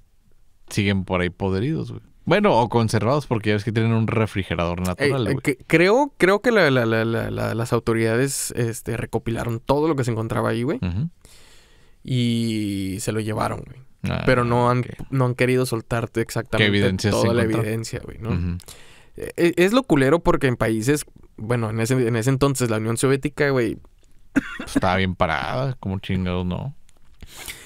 siguen por ahí poderidos, güey. Bueno, o conservados porque ya ves que tienen un refrigerador eh, natural. Eh, creo, creo que las autoridades este, recopilaron todo lo que se encontraba ahí, güey. Y se lo llevaron, güey. Ah, Pero no han, no han querido soltarte exactamente toda la evidencia, güey, es, e, es, lo culero porque en países, bueno, en ese, en ese entonces la Unión Soviética, güey... Pues, estaba bien parada, como chingados, ¿no?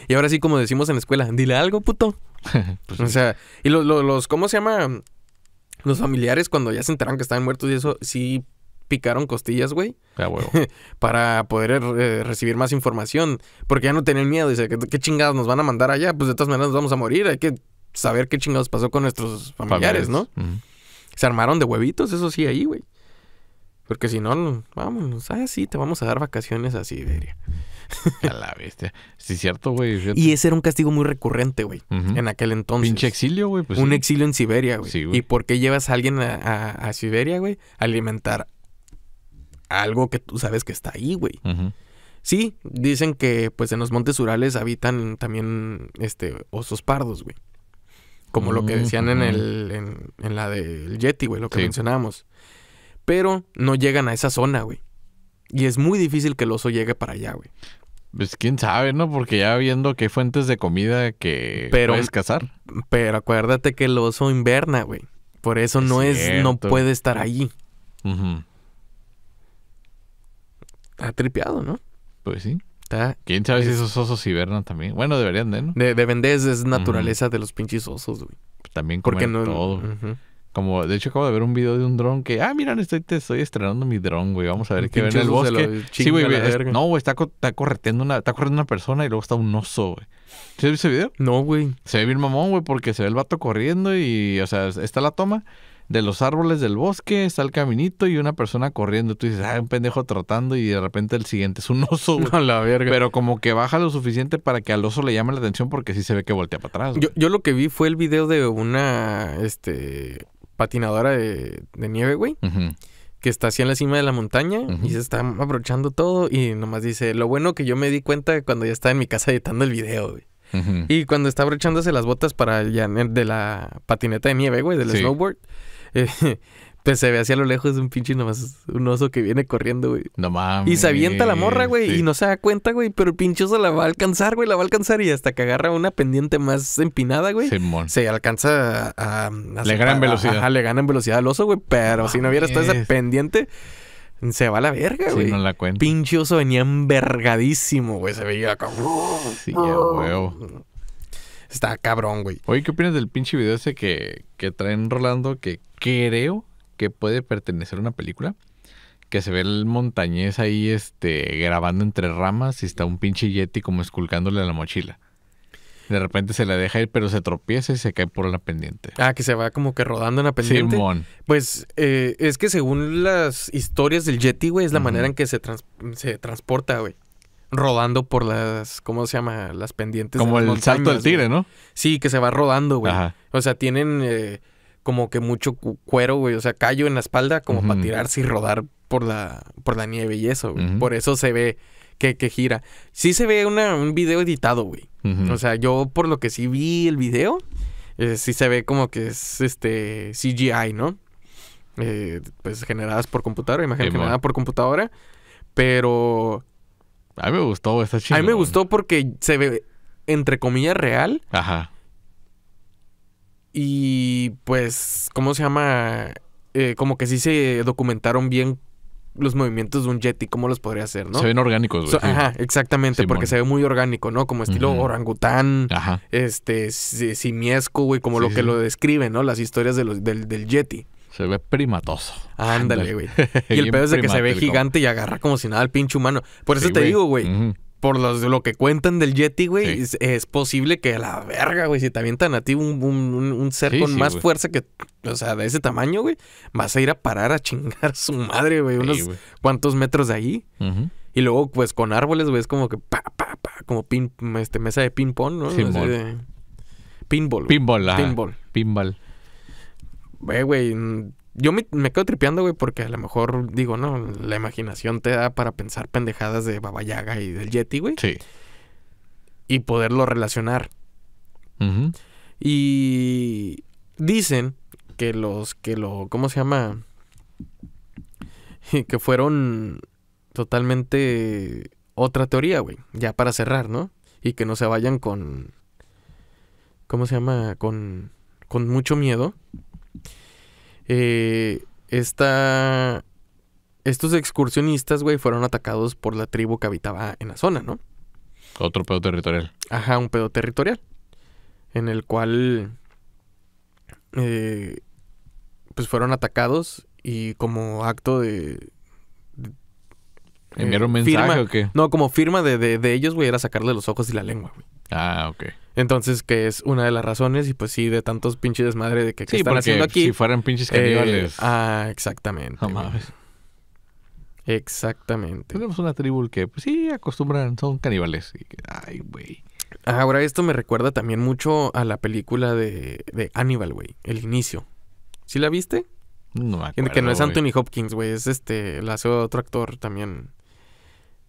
Y ahora sí, como decimos en la escuela, dile algo, puto. Pues o sea, y los, los, los, ¿cómo se llama? Los familiares cuando ya se enteraron que estaban muertos y eso, sí picaron costillas, güey. para poder eh, recibir más información. Porque ya no tenían miedo. Dice, ¿qué, ¿qué, chingados nos van a mandar allá? Pues de todas maneras nos vamos a morir. Hay que saber qué chingados pasó con nuestros familiares, ¿no? Se armaron de huevitos, eso sí, ahí, güey. Porque si no, vamos Ah, sí, te vamos a dar vacaciones así, Siberia. A la bestia. Sí, cierto, güey. Y ese era un castigo muy recurrente, güey, en aquel entonces. Pinche exilio, güey. Pues un exilio en Siberia, güey. ¿Y por qué llevas a alguien a, Siberia, güey? Alimentar algo que tú sabes que está ahí, güey. Sí, dicen que pues en los montes Urales habitan también este osos pardos, güey. Como lo que mm, decían en la del Yeti, güey, lo que mencionamos mencionábamos. Pero no llegan a esa zona, güey. Y es muy difícil que el oso llegue para allá, güey. Pues quién sabe, ¿no? Porque ya viendo qué fuentes de comida que puedes cazar. Pero acuérdate que el oso inverna, güey. Por eso no es, no puede estar ahí. Ha tripeado, ¿no? Pues sí. ¿Quién sabe si esos osos hibernan también? Bueno, deberían de, ¿no? De, deben de, es, naturaleza de los pinches osos, güey. Pues también con Porque no, todo. Como, de hecho, acabo de ver un video de un dron que, ah, mira, estoy, te estoy estrenando mi dron, güey. Vamos a ver qué ve en el bosque. Sí, güey, no, güey, está, una, está corriendo una persona y luego está un oso, güey. ¿Sí has visto ese video? No, güey. Se ve bien mamón, güey, porque se ve el vato corriendo y, o sea, está la toma de los árboles del bosque, está el caminito y una persona corriendo. Tú dices, ah, un pendejo trotando y de repente el siguiente es un oso. No, la verga. Pero como que baja lo suficiente para que al oso le llame la atención porque sí se ve que voltea para atrás. Yo, yo, lo que vi fue el video de una, este, patinadora de, nieve, güey. Que está así en la cima de la montaña y se está abrochando todo. Y nomás dice, lo bueno que yo me di cuenta cuando ya estaba en mi casa editando el video, güey. Y cuando está abrochándose las botas para el de la patineta de nieve, güey, del snowboard, eh, pues se ve hacia lo lejos un pinche nomás un oso que viene corriendo, güey. No mames. Y se avienta la morra, güey, y no se da cuenta, güey, pero el pinche oso la va a alcanzar, güey, la va a alcanzar y hasta que agarra una pendiente más empinada, güey. Se alcanza a... le gana en velocidad. Ajá, le gana en velocidad al oso, güey, pero si no hubiera estado esa pendiente... Se va a la verga, güey. Sí, no la cuenta. Pinche oso venía envergadísimo, güey. Se veía como... Sí, huevo. Está cabrón, güey. Oye, ¿qué opinas del pinche video ese que, que traen Rolando? Que creo puede pertenecer a una película. Que se ve el montañés ahí este, grabando entre ramas y está un pinche yeti como esculcándole a la mochila. De repente se la deja ir, pero se tropieza y se cae por la pendiente. Ah, que se va como que rodando en la pendiente. Simón. Pues eh, es que según las historias del Yeti, güey, es la manera en que se, se transporta, güey. Rodando por las, ¿cómo se llama? Las pendientes. Como el salto del tigre, ¿no? Sí, que se va rodando, güey. O sea, tienen eh, como que mucho cuero, güey, o sea, callo en la espalda como para tirarse y rodar por la, por la nieve y eso, Por eso se ve que, que, gira. Sí se ve un video editado, güey. O sea, yo por lo que sí vi el video, eh, sí se ve como que es este CGI, ¿no? Eh, pues generadas por computadora, imagen generada por computadora. Pero. A mí me gustó, está chido. A mí me gustó porque se ve, entre comillas, real. Ajá. Y pues, ¿cómo se llama? Eh, como que sí se documentaron bien los movimientos de un Yeti, cómo los podría hacer, ¿no? Se ven orgánicos, güey. ajá, exactamente, porque se ve muy orgánico, ¿no? Como estilo orangután, este, simiesco, güey, como lo que lo describen, ¿no? Las historias del, del Yeti. Se ve primatoso. Ándale, güey. Y el pedo es de que se ve gigante y agarra como si nada al pinche humano. Por eso te digo, güey por lo que cuentan del Yeti, güey, es, posible que a la verga, güey, si te avientan a ti un, ser con más fuerza que, o sea, de ese tamaño, güey, vas a ir a parar a chingar su madre, güey, unos cuantos metros de ahí. Y luego, pues, con árboles, güey, es como que pa, pa, pa, como pin, este, mesa de ping-pong, ¿no? Sí, pinball. Pinball, ah. Pinball. Pinball. Pinball. güey, yo me, quedo tripeando, güey, porque a lo mejor, digo, no, la imaginación te da para pensar pendejadas de Baba Yaga y del Yeti, güey. Sí. Y poderlo relacionar. Y dicen que los que lo, ¿cómo se llama? que fueron totalmente otra teoría, güey, ya para cerrar, ¿no? Y que no se vayan con, ¿cómo se llama? Con, con mucho miedo eh, esta, estos excursionistas, güey, fueron atacados por la tribu que habitaba en la zona, ¿no? Otro pedo territorial. Ajá, un pedo territorial. En el cual, eh, pues fueron atacados y como acto de... ¿Enviaron mensaje firma, o qué? No, como firma de, de, de ellos, güey, era sacarle los ojos y la lengua, güey. Ah, ok. Entonces, que es una de las razones, y pues sí, de tantos pinches desmadres de que, están haciendo aquí. Si fueran pinches eh, caníbales. ah, exactamente. No Exactamente. Tenemos una tribu que, pues sí, acostumbran, son caníbales. ay, güey. Ahora, esto me recuerda también mucho a la película de, de Hannibal, güey. El inicio. ¿Sí la viste? No Que no es Anthony Hopkins, güey. Es este, la hace otro actor también.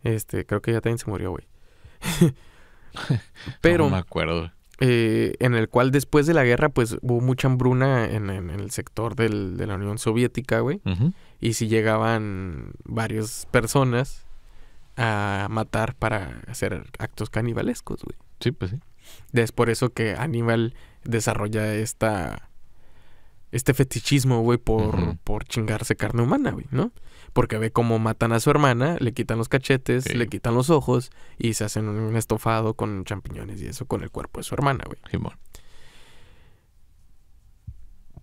Este, creo que ya también se murió, güey. Pero... no me acuerdo. Eh, en el cual después de la guerra, pues hubo mucha hambruna en, el sector de la Unión Soviética, güey. Y si llegaban varias personas a matar para hacer actos canibalescos, güey. Sí, pues sí. Es por eso que Aníbal desarrolla esta este fetichismo, güey, por, chingarse carne humana, güey, ¿no? Porque ve cómo matan a su hermana, le quitan los cachetes, le quitan los ojos y se hacen un estofado con champiñones y eso con el cuerpo de su hermana, güey.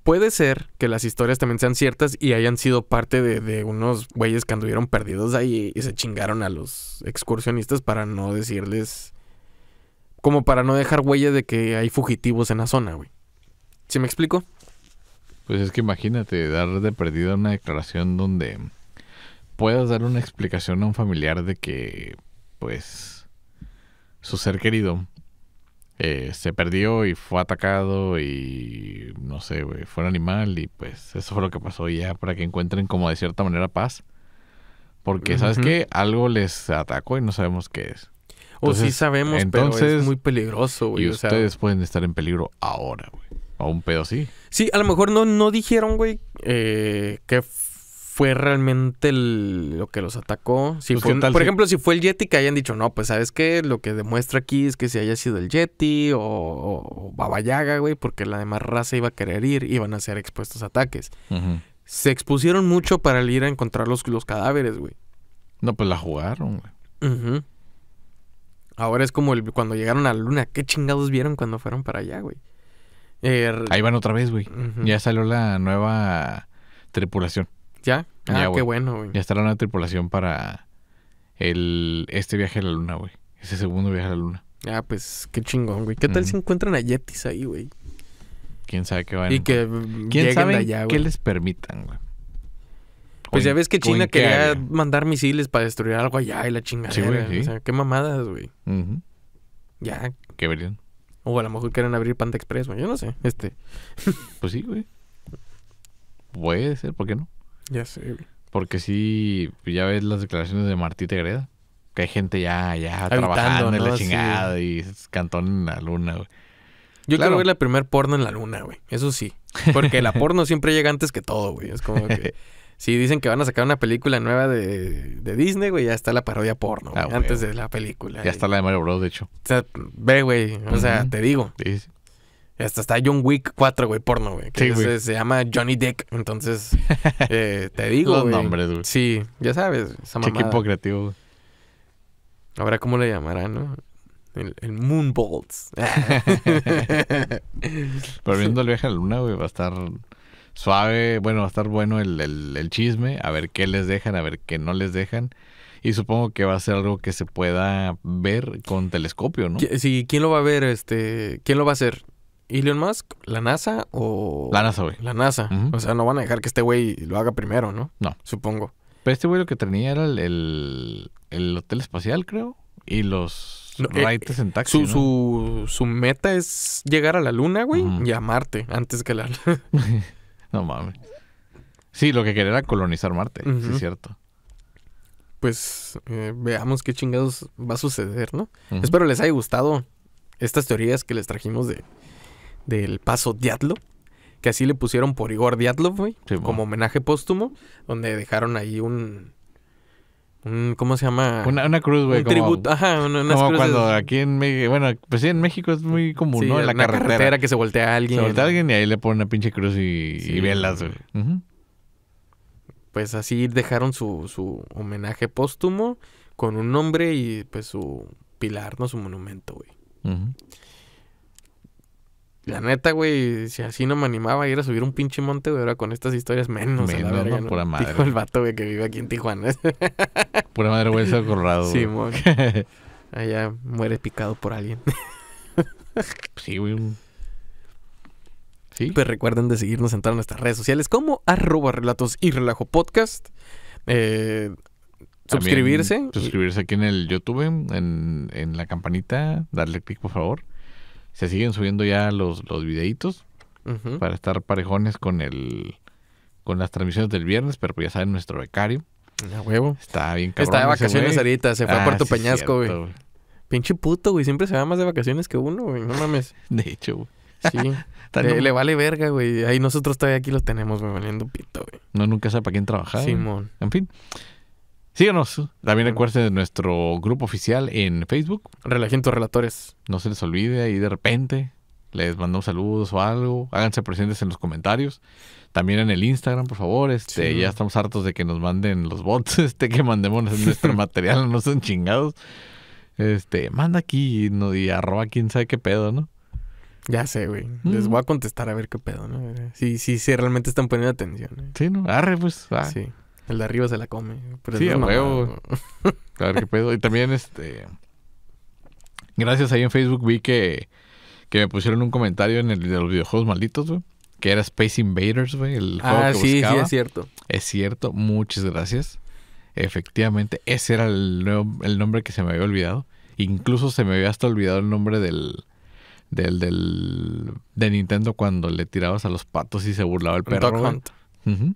Puede ser que las historias también sean ciertas y hayan sido parte de, unos güeyes que anduvieron perdidos ahí y se chingaron a los excursionistas para no decirles. Como para no dejar huella de que hay fugitivos en la zona, güey. ¿Sí me explico? Pues es que imagínate, dar de perdida una declaración donde puedas dar una explicación a un familiar de que, pues, su ser querido eh, se perdió y fue atacado y, no sé, wey, fue un animal y pues eso fue lo que pasó ya para que encuentren como de cierta manera paz. Porque, ¿sabes que qué? Algo les atacó y no sabemos qué es. O sí sabemos, entonces, pero es muy peligroso, güey. Y ustedes pueden estar en peligro ahora, güey. O un pedo sí. Sí, a lo mejor no, no dijeron, güey, eh, que fue realmente lo que los atacó. Pues, por ejemplo, si fue el Yeti, que hayan dicho, no, pues sabes qué, lo que demuestra aquí es que si haya sido el Yeti o, Baba Yaga, güey, porque la demás raza iba a querer ir, iban a ser expuestos a ataques. Se expusieron mucho para ir a encontrar los, cadáveres, güey. No, pues la jugaron, güey. Ahora es como cuando llegaron a la luna, ¿qué chingados vieron cuando fueron para allá, güey? Eh, ahí van otra vez, güey. Ya salió la nueva tripulación. ¿Ya? Ah, qué bueno, güey. Ya está la nueva tripulación para el este viaje a la luna, güey. Ese segundo viaje a la luna. Ah, pues qué chingón, güey. ¿Qué tal si encuentran a Yetis ahí, güey? Quién sabe qué van. Y que quién sabe qué les permitan, güey. Pues ya ves que China quería mandar misiles para destruir algo allá y la chingada. Sí, güey, O sea, qué mamadas, güey. Ya. Qué verían? O a lo mejor quieren abrir Panda Express, güey. Yo no sé. Este. pues sí, güey. Puede ser, ¿por qué no? Ya sé, Porque sí, pues ya ves las declaraciones de Martí Tegreda. Que hay gente ya, ya trabajando en la chingada y cantón en la luna, güey. Yo claro. quiero ver la primer porno en la luna, güey. Eso sí. Porque la porno siempre llega antes que todo, güey. Es como que. si dicen que van a sacar una película nueva de, Disney, güey, ya está la parodia porno, ah, antes de la película. Ya está la de Mario Bros, de hecho. O sea, ve, güey, o sea, te digo. Sí. Hasta está John Wick 4, güey, porno, güey. Se, llama Johnny Dick. Entonces, eh, te digo, Los güey. Sí, ya sabes. Esa Qué equipo creativo, güey. Ahora, ¿cómo le llamarán, no? El, el Moonbolts. Pero viendo el viaje a la luna, güey, va a estar suave. Bueno, va a estar bueno el, el, chisme, a ver qué les dejan, a ver qué no les dejan. Y supongo que va a ser algo que se pueda ver con telescopio, ¿no? Sí, ¿quién lo va a ver? Este, ¿Quién lo va a hacer? ¿Elon Musk? ¿La NASA o...? La NASA, güey. La NASA. O sea, no van a dejar que este güey lo haga primero, ¿no? No. Supongo. Pero este güey lo que tenía era el, el, hotel espacial, creo. Y los no, eh, en taxi. Su, ¿no? su, su, meta es llegar a la luna, güey, y a Marte antes que la. No mames. Sí, lo que quería era colonizar Marte, sí es cierto. Pues eh, veamos qué chingados va a suceder, ¿no? Espero les haya gustado estas teorías que les trajimos de del paso Diatlo, que así le pusieron por Igor Diatlo, güey, como homenaje póstumo, donde dejaron ahí un Mm, ¿Cómo se llama? Una, cruz, güey. Un tributo. Ajá, una, unas como cuando aquí en México. Bueno, pues sí, en México es muy común, ¿no? En la carretera. que se voltea a alguien. Se voltea a alguien y ahí le ponen una pinche cruz y, sí, y velas, güey. Pues así dejaron su, su homenaje póstumo con un nombre y pues su pilar, ¿no? Su monumento, güey. La neta, güey, si así no me animaba a ir a subir un pinche monte, güey, ahora con estas historias menos. Menos, la madre. Dijo el vato, güey, que vive aquí en Tijuana. pura madre, güey, ha corrado. Sí, Allá muere picado por alguien. sí, güey. Sí. Pues recuerden de seguirnos en todas nuestras redes sociales como arroba relatos y relajo podcast. Eh, suscribirse. Suscribirse aquí en el YouTube, en, la campanita, darle click por favor se siguen subiendo ya los, los videitos para estar parejones con el con las transmisiones del viernes, pero pues ya saben, nuestro becario. Está bien cabrón. Está de vacaciones ahorita, se fue a ah, Puerto Peñasco, güey. Pinche puto, güey. Siempre se va más de vacaciones que uno, güey. No mames. De hecho, güey. Sí. le, vale verga, güey. Ahí nosotros todavía aquí lo tenemos, güey, valiendo pito, güey. No, nunca sabe para quién trabajar. Simón. En fin. Síganos. También de nuestro grupo oficial en Facebook. tus Relatores. No se les olvide ahí de repente. Les mandamos saludos o algo. Háganse presentes en los comentarios. También en el Instagram, por favor. Este, Ya estamos hartos de que nos manden los bots, este, que mandemos nuestro material, no son chingados. Este, manda aquí y, arroba quién sabe qué pedo, ¿no? Ya sé, güey. Mm. Les voy a contestar a ver qué pedo, ¿no? sí, sí, sí, realmente están poniendo atención. ¿eh? Sí, ¿no? Arre, pues. Sí. El de arriba se la come. sí, a ver claro, qué pedo. Y también, este... Gracias ahí en Facebook vi que, que me pusieron un comentario en el de los videojuegos malditos, güey. Que era Space Invaders, güey. El ah, juego ah, que sí, sí, es cierto. Es cierto. Muchas gracias. Efectivamente, ese era el, nuevo, el nombre que se me había olvidado. Incluso se me había hasta olvidado el nombre del, del, del de Nintendo cuando le tirabas a los patos y se burlaba el perro. Dog Hunt.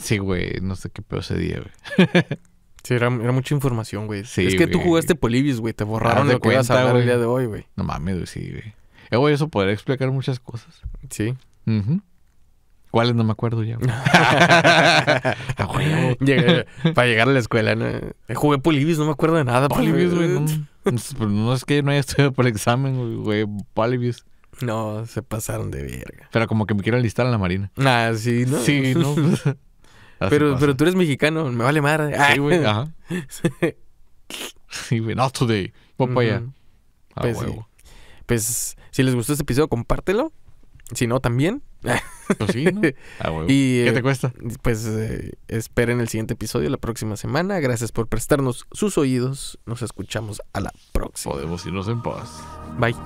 Sí, güey, no sé qué pedo ese día, güey. sí, era, mucha información, güey. es que tú jugaste Polibis, güey, te borraron de lo cuenta, que ibas a hablar el día de hoy, güey. No mames, güey, sí, güey. Eh, güey, eso podría explicar muchas cosas. Sí. ¿Cuáles? No me acuerdo ya. Güey. Ah, para llegar a la escuela, ¿no? Eh, jugué Polibis, no me acuerdo de nada. Polibis, güey. No, pues, pues, no, es que no haya estudiado por examen, güey. Polibis. No, se pasaron de verga. Pero como que me quiero alistar a la Marina. Ah, sí, ¿no? Sí, no. pero, pero tú eres mexicano, me vale madre. Sí, güey, ah. ajá. sí, güey, not today. Voy pues, si les gustó este episodio, compártelo. Si no, también. Pues sí, ¿no? y, ¿Qué eh, te cuesta? Pues eh, esperen el siguiente episodio la próxima semana. Gracias por prestarnos sus oídos. Nos escuchamos a la próxima. Podemos irnos en paz. Bye.